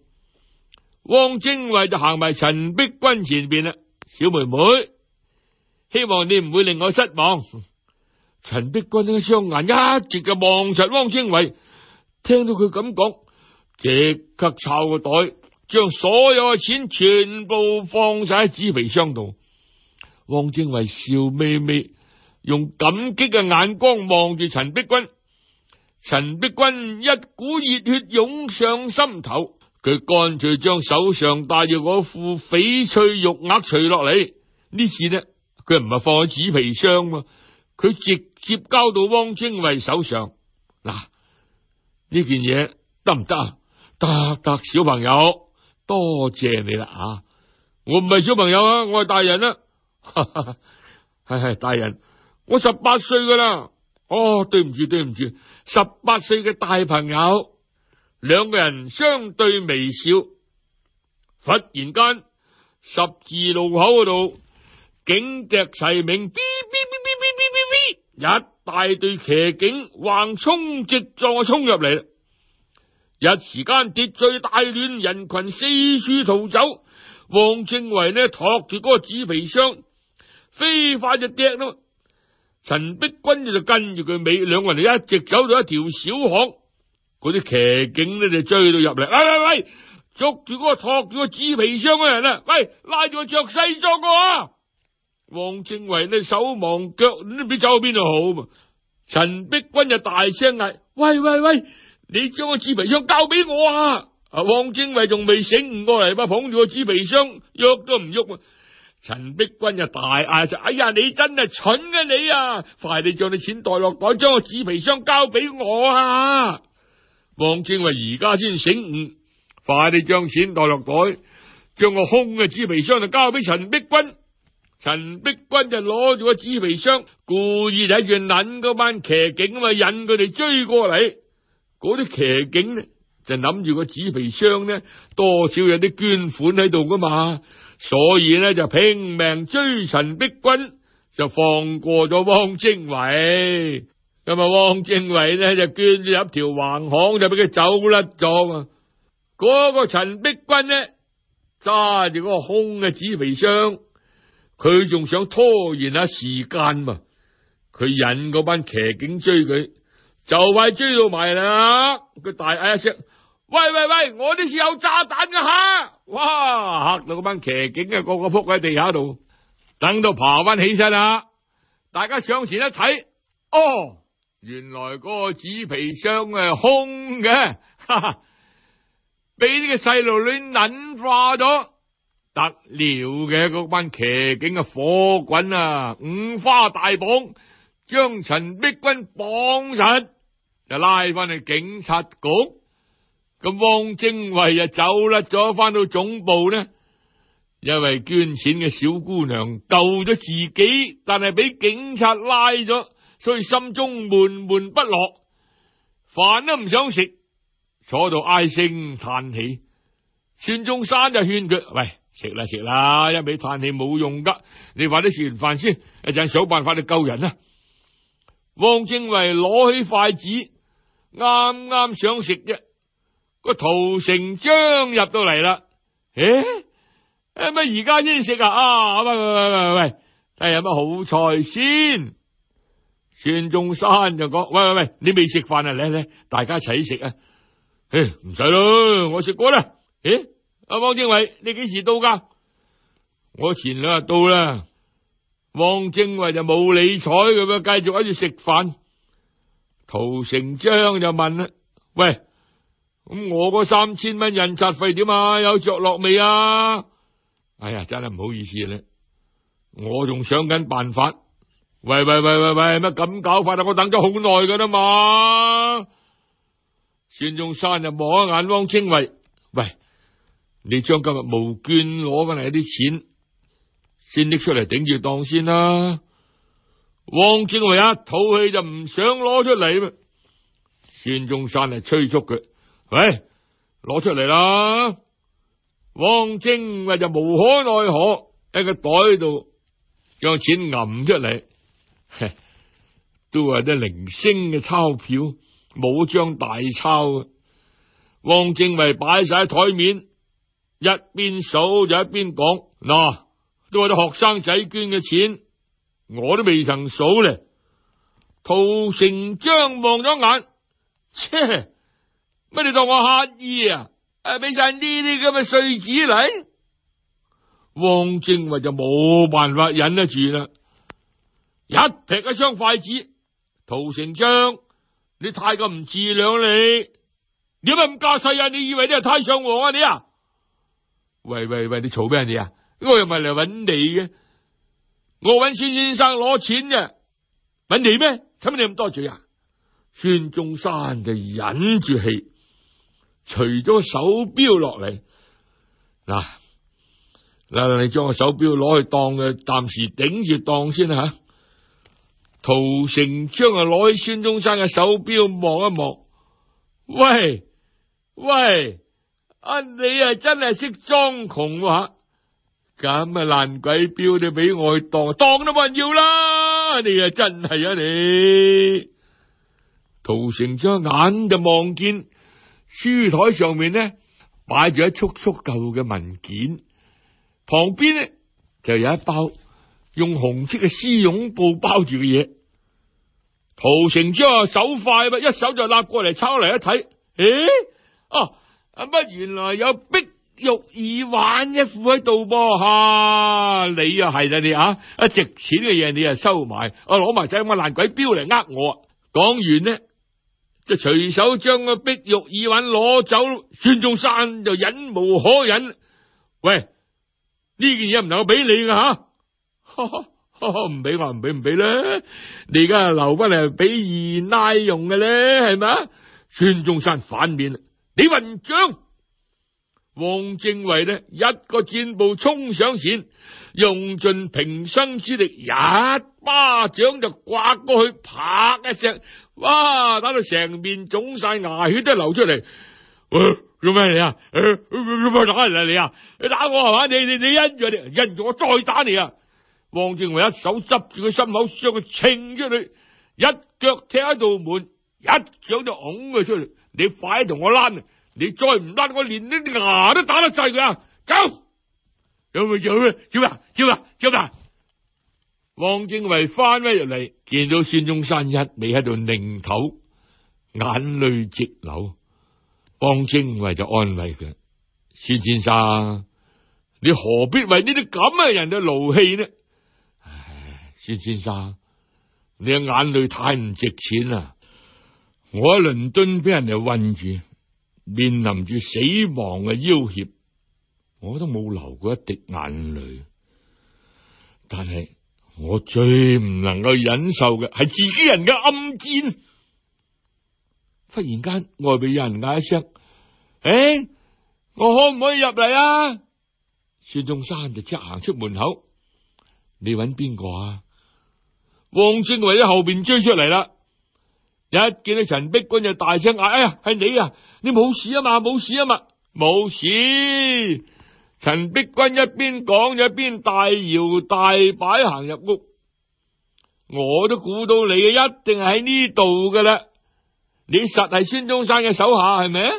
汪精卫就行埋陈碧君前边啦，小妹妹，希望你唔会令我失望。陈碧君呢双眼一直就望实汪精卫，听到佢咁讲，即刻抄个袋。将所有嘅钱全部放晒喺纸皮箱度。汪精卫笑眯眯，用感激嘅眼光望住陈碧君。陈碧君一股热血涌上心头，佢干脆将手上戴住嗰副翡翠玉额除落嚟。呢次呢，佢唔系放喺纸皮箱，佢直接交到汪精卫手上。嗱，呢件嘢得唔得啊？得得，小朋友。多谢你啦啊！我唔系小朋友啊，我系大人啦。系 (laughs) 系大人，我十八岁噶啦。哦，对唔住对唔住，十八岁嘅大朋友。两个人相对微笑，忽然间十字路口嗰度警笛齐鸣，哔哔哔哔哔哔哔哔，一大队骑警横冲直撞冲入嚟啦！一时间秩序大乱，人群四处逃走。王正为呢托住嗰个纸皮箱，飞快就掟咯。陈碧君就跟住佢尾，两个人就一直走到一条小巷。嗰啲骑警呢就追到入嚟，喂喂喂，捉住嗰个托住个纸皮箱嘅人啊！喂，拉住个着西装嘅。王正为呢手忙脚乱，都唔知走去边度好。陈碧君就大声嗌：喂喂喂！你将个纸皮箱交俾我啊！阿汪精卫仲未醒悟过嚟，把捧住个纸皮箱，喐都唔喐。陈碧君就大嗌：就哎呀，你真系蠢啊你啊！快啲将你钱袋落袋，将个纸皮箱交俾我啊！汪精卫而家先醒悟，快啲将钱袋落袋，将个空嘅纸皮箱就交俾陈碧君。陈碧君就攞住个纸皮箱，故意睇住捻嗰班骑警嘛，引佢哋追过嚟。嗰啲骑警呢就谂住个纸皮箱呢多少有啲捐款喺度噶嘛，所以呢就拼命追陈碧君，就放过咗汪精卫，咁啊汪精卫呢就捐咗一条横巷就俾佢走甩咗啊！嗰个陈碧君呢揸住个空嘅纸皮箱，佢仲想拖延下时间嘛，佢引嗰班骑警追佢。就快追到埋啦！佢大嗌一声：，喂喂喂，我呢次有炸弹噶吓！哇，吓到嗰班骑警啊，个个扑喺地下度。等到爬翻起身啊，大家上前一睇，哦，原来嗰个纸皮箱系空嘅，哈哈，俾呢个细路女捻化咗，得了嘅嗰班骑警啊，火滚啊，五花大绑，将陈碧君绑实。就拉翻去警察局，咁汪精卫就走甩咗，翻到总部呢，因为捐钱嘅小姑娘救咗自己，但系俾警察拉咗，所以心中闷闷不乐，饭都唔想食，坐度唉声叹气。孙中山就劝佢：，喂，食啦食啦，一味叹气冇用噶，你快啲食完饭先，一阵想办法去救人啦。汪精卫攞起筷子。啱啱想食啫，个屠成章入到嚟啦。诶，系乜而家先食啊？啊，喂喂喂喂，下有乜好菜先？孙中山就讲：，喂喂喂，你未食饭啊？嚟嚟，大家一齐食啊！诶，唔使啦，我食过啦。诶，阿汪精卫，你几时到噶？我前两日到啦。汪精卫就冇理睬佢，继续喺度食饭。陶成章就问啦：喂，咁我嗰三千蚊印刷费点啊？有着落未啊？哎呀，真系唔好意思啦，我仲想紧办法。喂喂喂喂喂，乜咁搞法啊？我等咗好耐噶啦嘛！孙中山就望一眼汪精卫：喂，你将今日无捐攞翻嚟啲钱，先拎出嚟顶住当先啦。汪精卫一肚气就唔想攞出嚟嘛，孙中山系催促佢：，喂，攞出嚟啦！汪精卫就无可奈何喺个袋度将钱揞出嚟，都系啲零星嘅钞票，冇张大钞。汪精卫摆晒喺台面，一边数就一边讲：，嗱，都系啲学生仔捐嘅钱。我都未曾数呢。陶成章望咗眼，切，乜你当我乞衣啊？诶，俾晒呢啲咁嘅碎纸嚟。汪精卫就冇办法忍得住啦，一劈一双筷子。陶成章，你太过唔自量你，点解咁加势啊？你以为你系太上皇啊你啊？喂喂喂，你吵咩你啊？我又咪嚟揾你嘅。我揾孙先生攞钱嘅，揾你咩？使乜你咁多嘴啊？孙中山就忍住气，除咗手表落嚟，嗱嗱，你将个手表攞去当嘅，暂时顶住当先啦吓。屠成章啊，攞起孙中山嘅手表望一望，喂喂，啊你啊，真系识装穷喎吓。咁啊烂鬼标你俾我当，当都人要啦！你啊真系啊你，屠成将眼就望见书台上面呢摆住一束束旧嘅文件，旁边呢就有一包用红色嘅丝绒布包住嘅嘢。屠成章啊，手快噃，一手就立过嚟抄嚟一睇，诶，哦，啊，乜原来有逼玉耳环一副喺度噃吓你啊系啦，你啊，一值钱嘅嘢你啊收埋，啊攞埋仔咁嘅烂鬼标嚟呃我。讲完呢，就随手将个碧玉耳环攞走，孙中山就忍无可忍。喂，呢件嘢唔能够俾你噶吓，唔俾我唔俾唔俾啦，你而家留翻嚟俾二奶用嘅咧，系咪？孙中山反面你李云章。王正维呢一个箭步冲上前，用尽平生之力，一巴掌就刮过去，啪一声，哇打到成面肿晒，牙血都流出嚟。做咩你啊？打嚟你啊！你打我系嘛？你你你忍住你，因住我再打你啊！王正维一手执住佢心口，将佢撑出去，一脚踢喺道门，一掌就拱佢出嚟。你快同我攋你再唔甩，我，连呢啲牙都打得细佢啊！走，有冇？有咩？叫啊？叫啊？叫啊？汪精卫翻翻入嚟，见到孙中山一味喺度拧头，眼泪直流。汪精卫就安慰佢：孙先生，你何必为呢啲咁嘅人嘅怒气呢？唉，孙先生，你嘅眼泪太唔值钱啦！我喺伦敦俾人哋困住。面临住死亡嘅要挟，我都冇流过一滴眼泪。但系我最唔能够忍受嘅系自己人嘅暗箭。忽然间，外边有人嗌一声：，诶，我可唔可以入嚟啊？孙中山就即行出门口。你揾边个啊？汪正为喺后边追出嚟啦。一见到陈碧君就大声嗌：哎呀，系你啊！你冇事啊嘛，冇事啊嘛，冇事。陈碧君一边讲，一边大摇大摆行入屋。我都估到你一定喺呢度噶啦。你实系孙中山嘅手下系咪？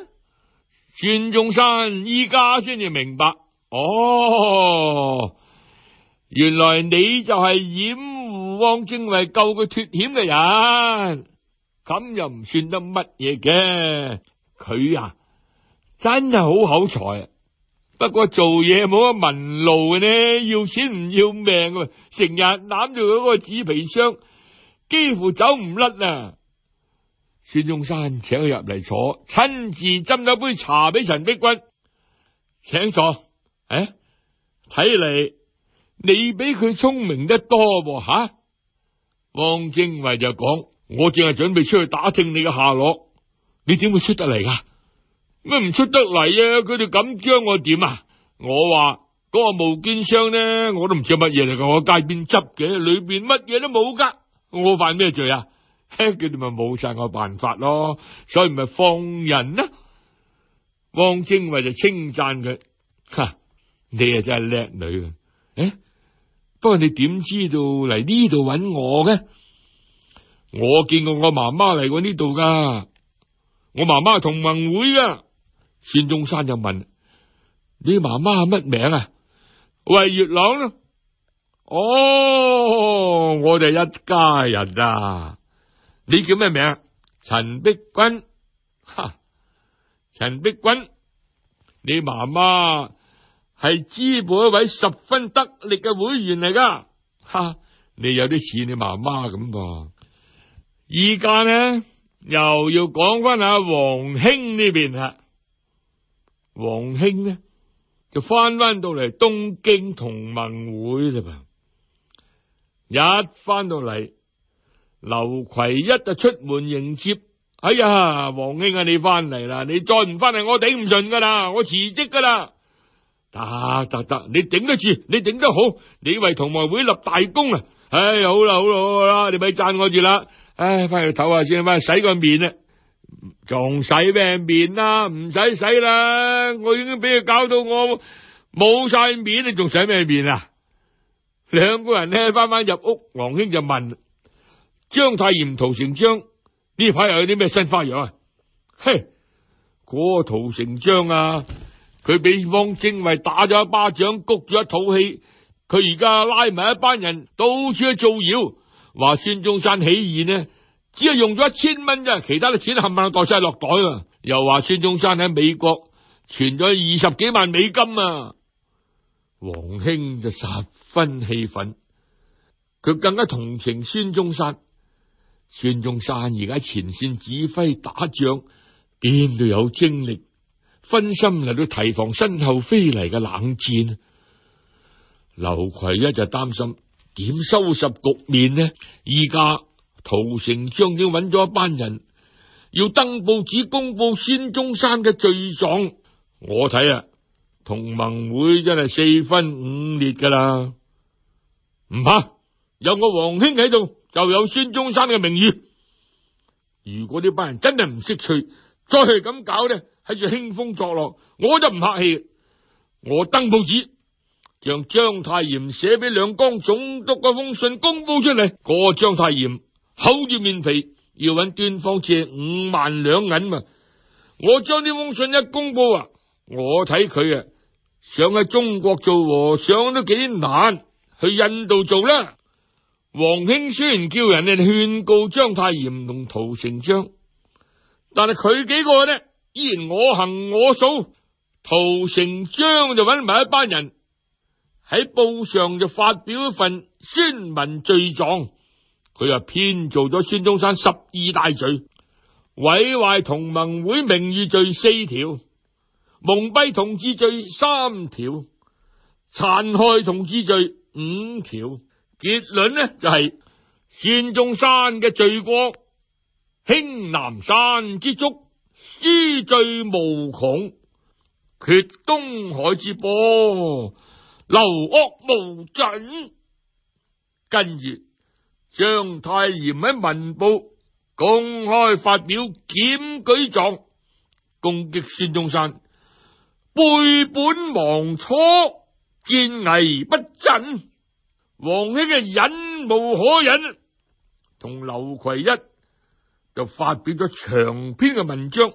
孙中山依家先至明白哦，原来你就系掩护汪精卫救佢脱险嘅人。咁又唔算得乜嘢嘅，佢啊真系好口才，啊！不过做嘢冇乜文路嘅呢，要钱唔要命，啊！成日揽住嗰个纸皮箱，几乎走唔甩啊！孙中山请佢入嚟坐，亲自斟咗杯茶俾陈碧君，请坐。诶，睇嚟你比佢聪明得多噃吓。汪精卫就讲。我净系准备出去打听你嘅下落，你点会出得嚟噶？咩唔出得嚟啊？佢哋咁将我点啊？我话嗰个无坚箱呢，我都唔知乜嘢嚟噶，我街边执嘅，里边乜嘢都冇噶，我犯咩罪啊？佢哋咪冇晒我办法咯，所以咪放人啦。汪精卫就称赞佢：，吓你啊真系叻女啊！诶，不过你点知道嚟呢度揾我嘅？我见过我妈妈嚟过呢度噶。我妈妈同盟会噶。孙中山就问：你妈妈乜名啊？喂，月朗咯。哦，我哋一家人啊。你叫咩名？陈碧君。哈，陈碧君，你妈妈系支部一位十分得力嘅会员嚟噶。哈，你有啲似你妈妈咁噃。依家呢又要讲翻下黄兴呢边啊，黄兴呢就翻翻到嚟东京同盟会啦。一翻到嚟，刘葵一就出门迎接。哎呀，黄兴啊，你翻嚟啦！你再唔翻嚟，我顶唔顺噶啦，我辞职噶啦。得得得，你顶得住，你顶得好，你为同盟会立大功啊！唉，好啦好啦好啦，你咪赞我住啦。唉，翻去唞下先，翻去洗个面啊！仲洗咩面啊？唔使洗啦，我已经俾佢搞到我冇晒面你仲洗咩面啊？两个人呢，翻翻入屋，王兄就问张太炎屠成章呢排又有啲咩新花样啊？嘿，个屠成章啊！佢俾汪精卫打咗一巴掌，谷咗一肚气，佢而家拉埋一班人到处去造谣。话孙中山起义呢，只系用咗一千蚊啫，其他嘅钱冚唪唥袋晒落袋啊！又话孙中山喺美国存咗二十几万美金啊！黄兴就十分气愤，佢更加同情孙中山。孙中山而家前线指挥打仗，边度有精力分心嚟到提防身后飞嚟嘅冷战？刘葵一就担心。点收拾局面呢？依家陶成章已经揾咗一班人，要登报纸公布孙中山嘅罪状。我睇啊，同盟会真系四分五裂噶啦。唔怕，有我黄兄喺度，就有孙中山嘅名誉。如果呢班人真系唔识趣，再系咁搞呢，喺度兴风作浪，我就唔客气。我登报纸。让张太炎写俾两江总督嗰封信公布出嚟。嗰张太炎厚住面皮，要揾端方借五万两银嘛。我将呢封信一公布啊，我睇佢啊，想喺中国做和尚都几难，去印度做啦。黄兴虽然叫人哋劝告张太炎同屠成章，但系佢几个呢依然我行我素。屠成章就揾埋一班人。喺报上就发表一份宣文罪状，佢又编造咗孙中山十二大罪，毁坏同盟会名誉罪四条，蒙蔽同志罪三条，残害同志罪五条。结论呢就系孙中山嘅罪过，兴南山之足，私罪无穷，决东海之波。流恶无尽，跟住张太炎喺文报公开发表检举状，攻击孙中山背本忘初、见危不振。黄兄嘅忍无可忍，同刘葵一就发表咗长篇嘅文章，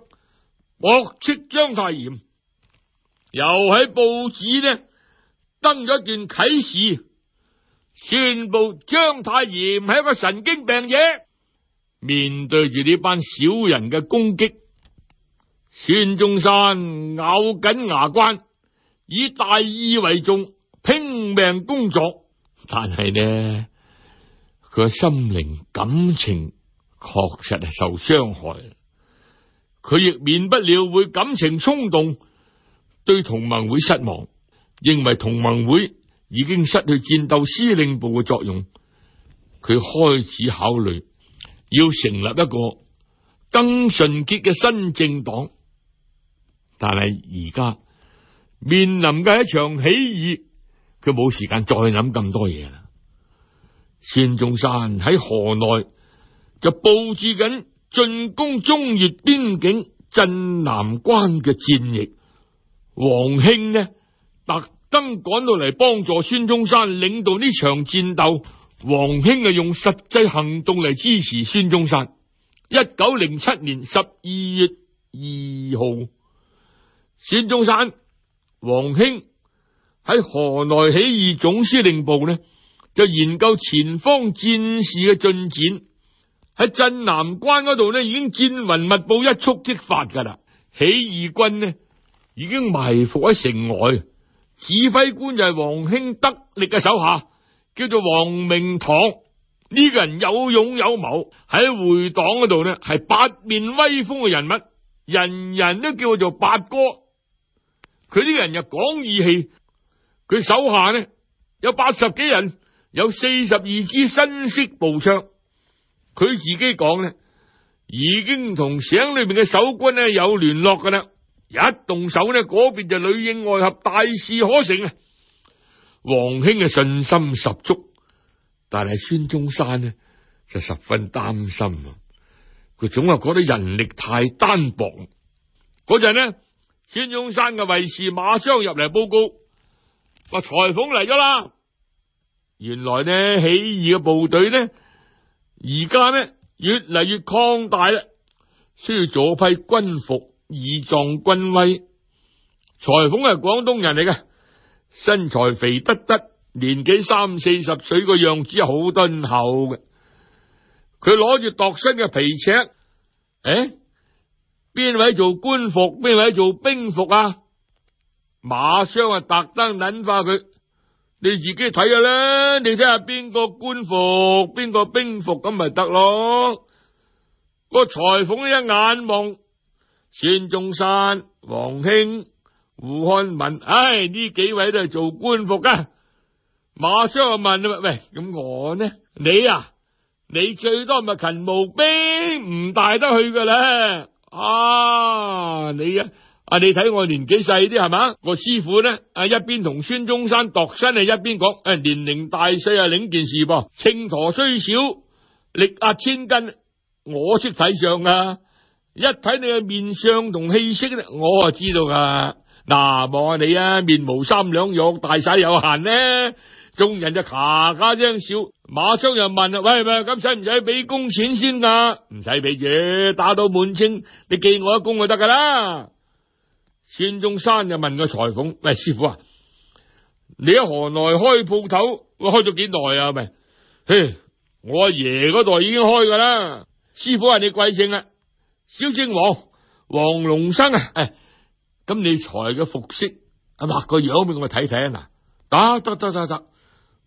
驳斥张太炎。又喺报纸呢？登咗段启示，宣布张太炎系一个神经病者。面对住呢班小人嘅攻击，孙中山咬紧牙关，以大义为重，拼命工作。但系呢，佢心灵感情确实系受伤害，佢亦免不了会感情冲动，对同盟会失望。认为同盟会已经失去战斗司令部嘅作用，佢开始考虑要成立一个更纯洁嘅新政党。但系而家面临嘅一场起义，佢冇时间再谂咁多嘢啦。孙中山喺河内就布置紧进攻中越边境镇南关嘅战役，黄兴呢？特登赶到嚟帮助孙中山领导呢场战斗，黄兴啊用实际行动嚟支持孙中山。一九零七年十二月二号，孙中山、黄兴喺河内起义总司令部呢就研究前方战事嘅进展。喺镇南关嗰度呢已经战云密布，一触即发噶啦！起义军呢已经埋伏喺城外。指挥官就系黄兴得力嘅手下，叫做黄明堂。呢个人有勇有谋，喺会党嗰度咧系八面威风嘅人物，人人都叫做八哥。佢呢个人又讲义气，佢手下呢有八十几人，有四十二支新式步枪。佢自己讲呢，已经同省里边嘅守军呢有联络噶啦。一动手呢，嗰边就里应外合，大事可成啊！王兄嘅信心十足，但系孙中山呢就十分担心啊！佢总系觉得人力太单薄。嗰阵呢，孙中山嘅卫士马上入嚟报告，话裁缝嚟咗啦。原来呢起义嘅部队呢，而家呢越嚟越扩大啦，需要咗批军服。以壮军威，裁缝系广东人嚟嘅，身材肥得得，年纪三四十岁个样子，好敦厚嘅。佢攞住度身嘅皮尺，诶，边位做官服，边位做兵服啊？马商啊，特登捻化佢，你自己睇下啦，你睇下边个官服，边个兵服咁咪得咯。个裁缝一眼望。孙中山、黄兴、胡汉民，唉，呢几位都系做官服噶。马上又问：喂，咁我呢？你啊，你最多咪勤务兵，唔带得去噶啦。啊，你啊，啊，你睇我年纪细啲系嘛？我师傅呢，啊，一边同孙中山度身，一边讲：，诶，年龄大细啊，领件事噃。青驼虽小，力压千斤，我识睇相啊。一睇你嘅面相同气息咧，我啊知道噶。嗱，望下你啊，面无三两肉，大晒有限呢。众人就咔咔声笑，马上又问啦：喂，咁使唔使俾工钱先噶？唔使俾嘢，打到满清，你记我一工就得噶啦。孙中山就问个裁缝：喂，师傅啊，你喺河内开铺头，开咗几耐啊？咪，嘿，我阿爷嗰代已经开噶啦。师傅系你贵姓啊？小正王黄龙生啊，诶、咁你裁嘅服饰画个样俾我睇睇啊！打得得得得，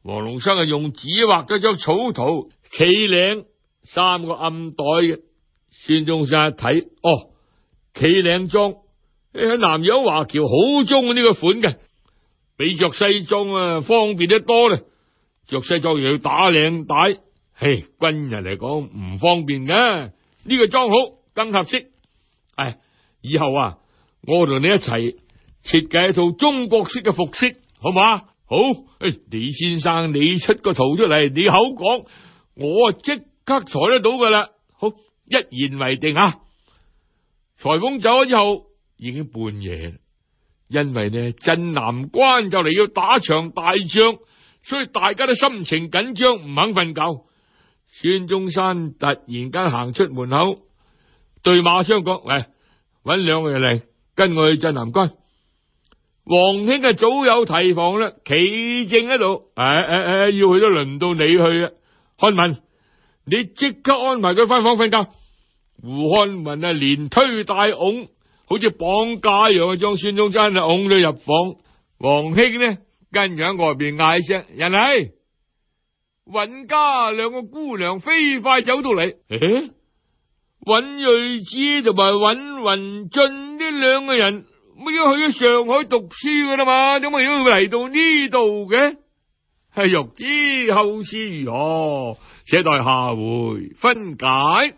黄龙生啊，用纸画咗张草图，企领三个暗袋嘅。孙中山一睇，哦，企领装喺南洋华侨好中呢个款嘅，比着西装啊方便得多啦。着西装又要打领带，嘿，军人嚟讲唔方便嘅，呢个装好。更合适。系以后啊，我同你一齐设计一套中国式嘅服饰，好嘛？好诶，李先生，你出个图出嚟，你口讲我即刻裁得到噶啦。好，一言为定啊！裁缝走咗之后，已经半夜，因为呢镇南关就嚟要打场大仗，所以大家都心情紧张，唔肯瞓觉。孙中山突然间行出门口。对马相讲：，嚟搵两个人嚟跟我去镇南关。黄兄啊，早有提防啦，企正喺度。诶诶诶，要去都轮到你去啊！汉文，你即刻安排佢翻房瞓觉。胡汉文啊，连推带拱，好似绑架一样，将孙中山啊拱咗入房。黄兄呢，跟住喺外边嗌声：人嚟！尹家两个姑娘飞快走到嚟。尹瑞子同埋尹云俊呢两个人，乜要去咗上海读书噶啦嘛，点解要嚟到呢度嘅？系欲知后事如何，且待下回分解。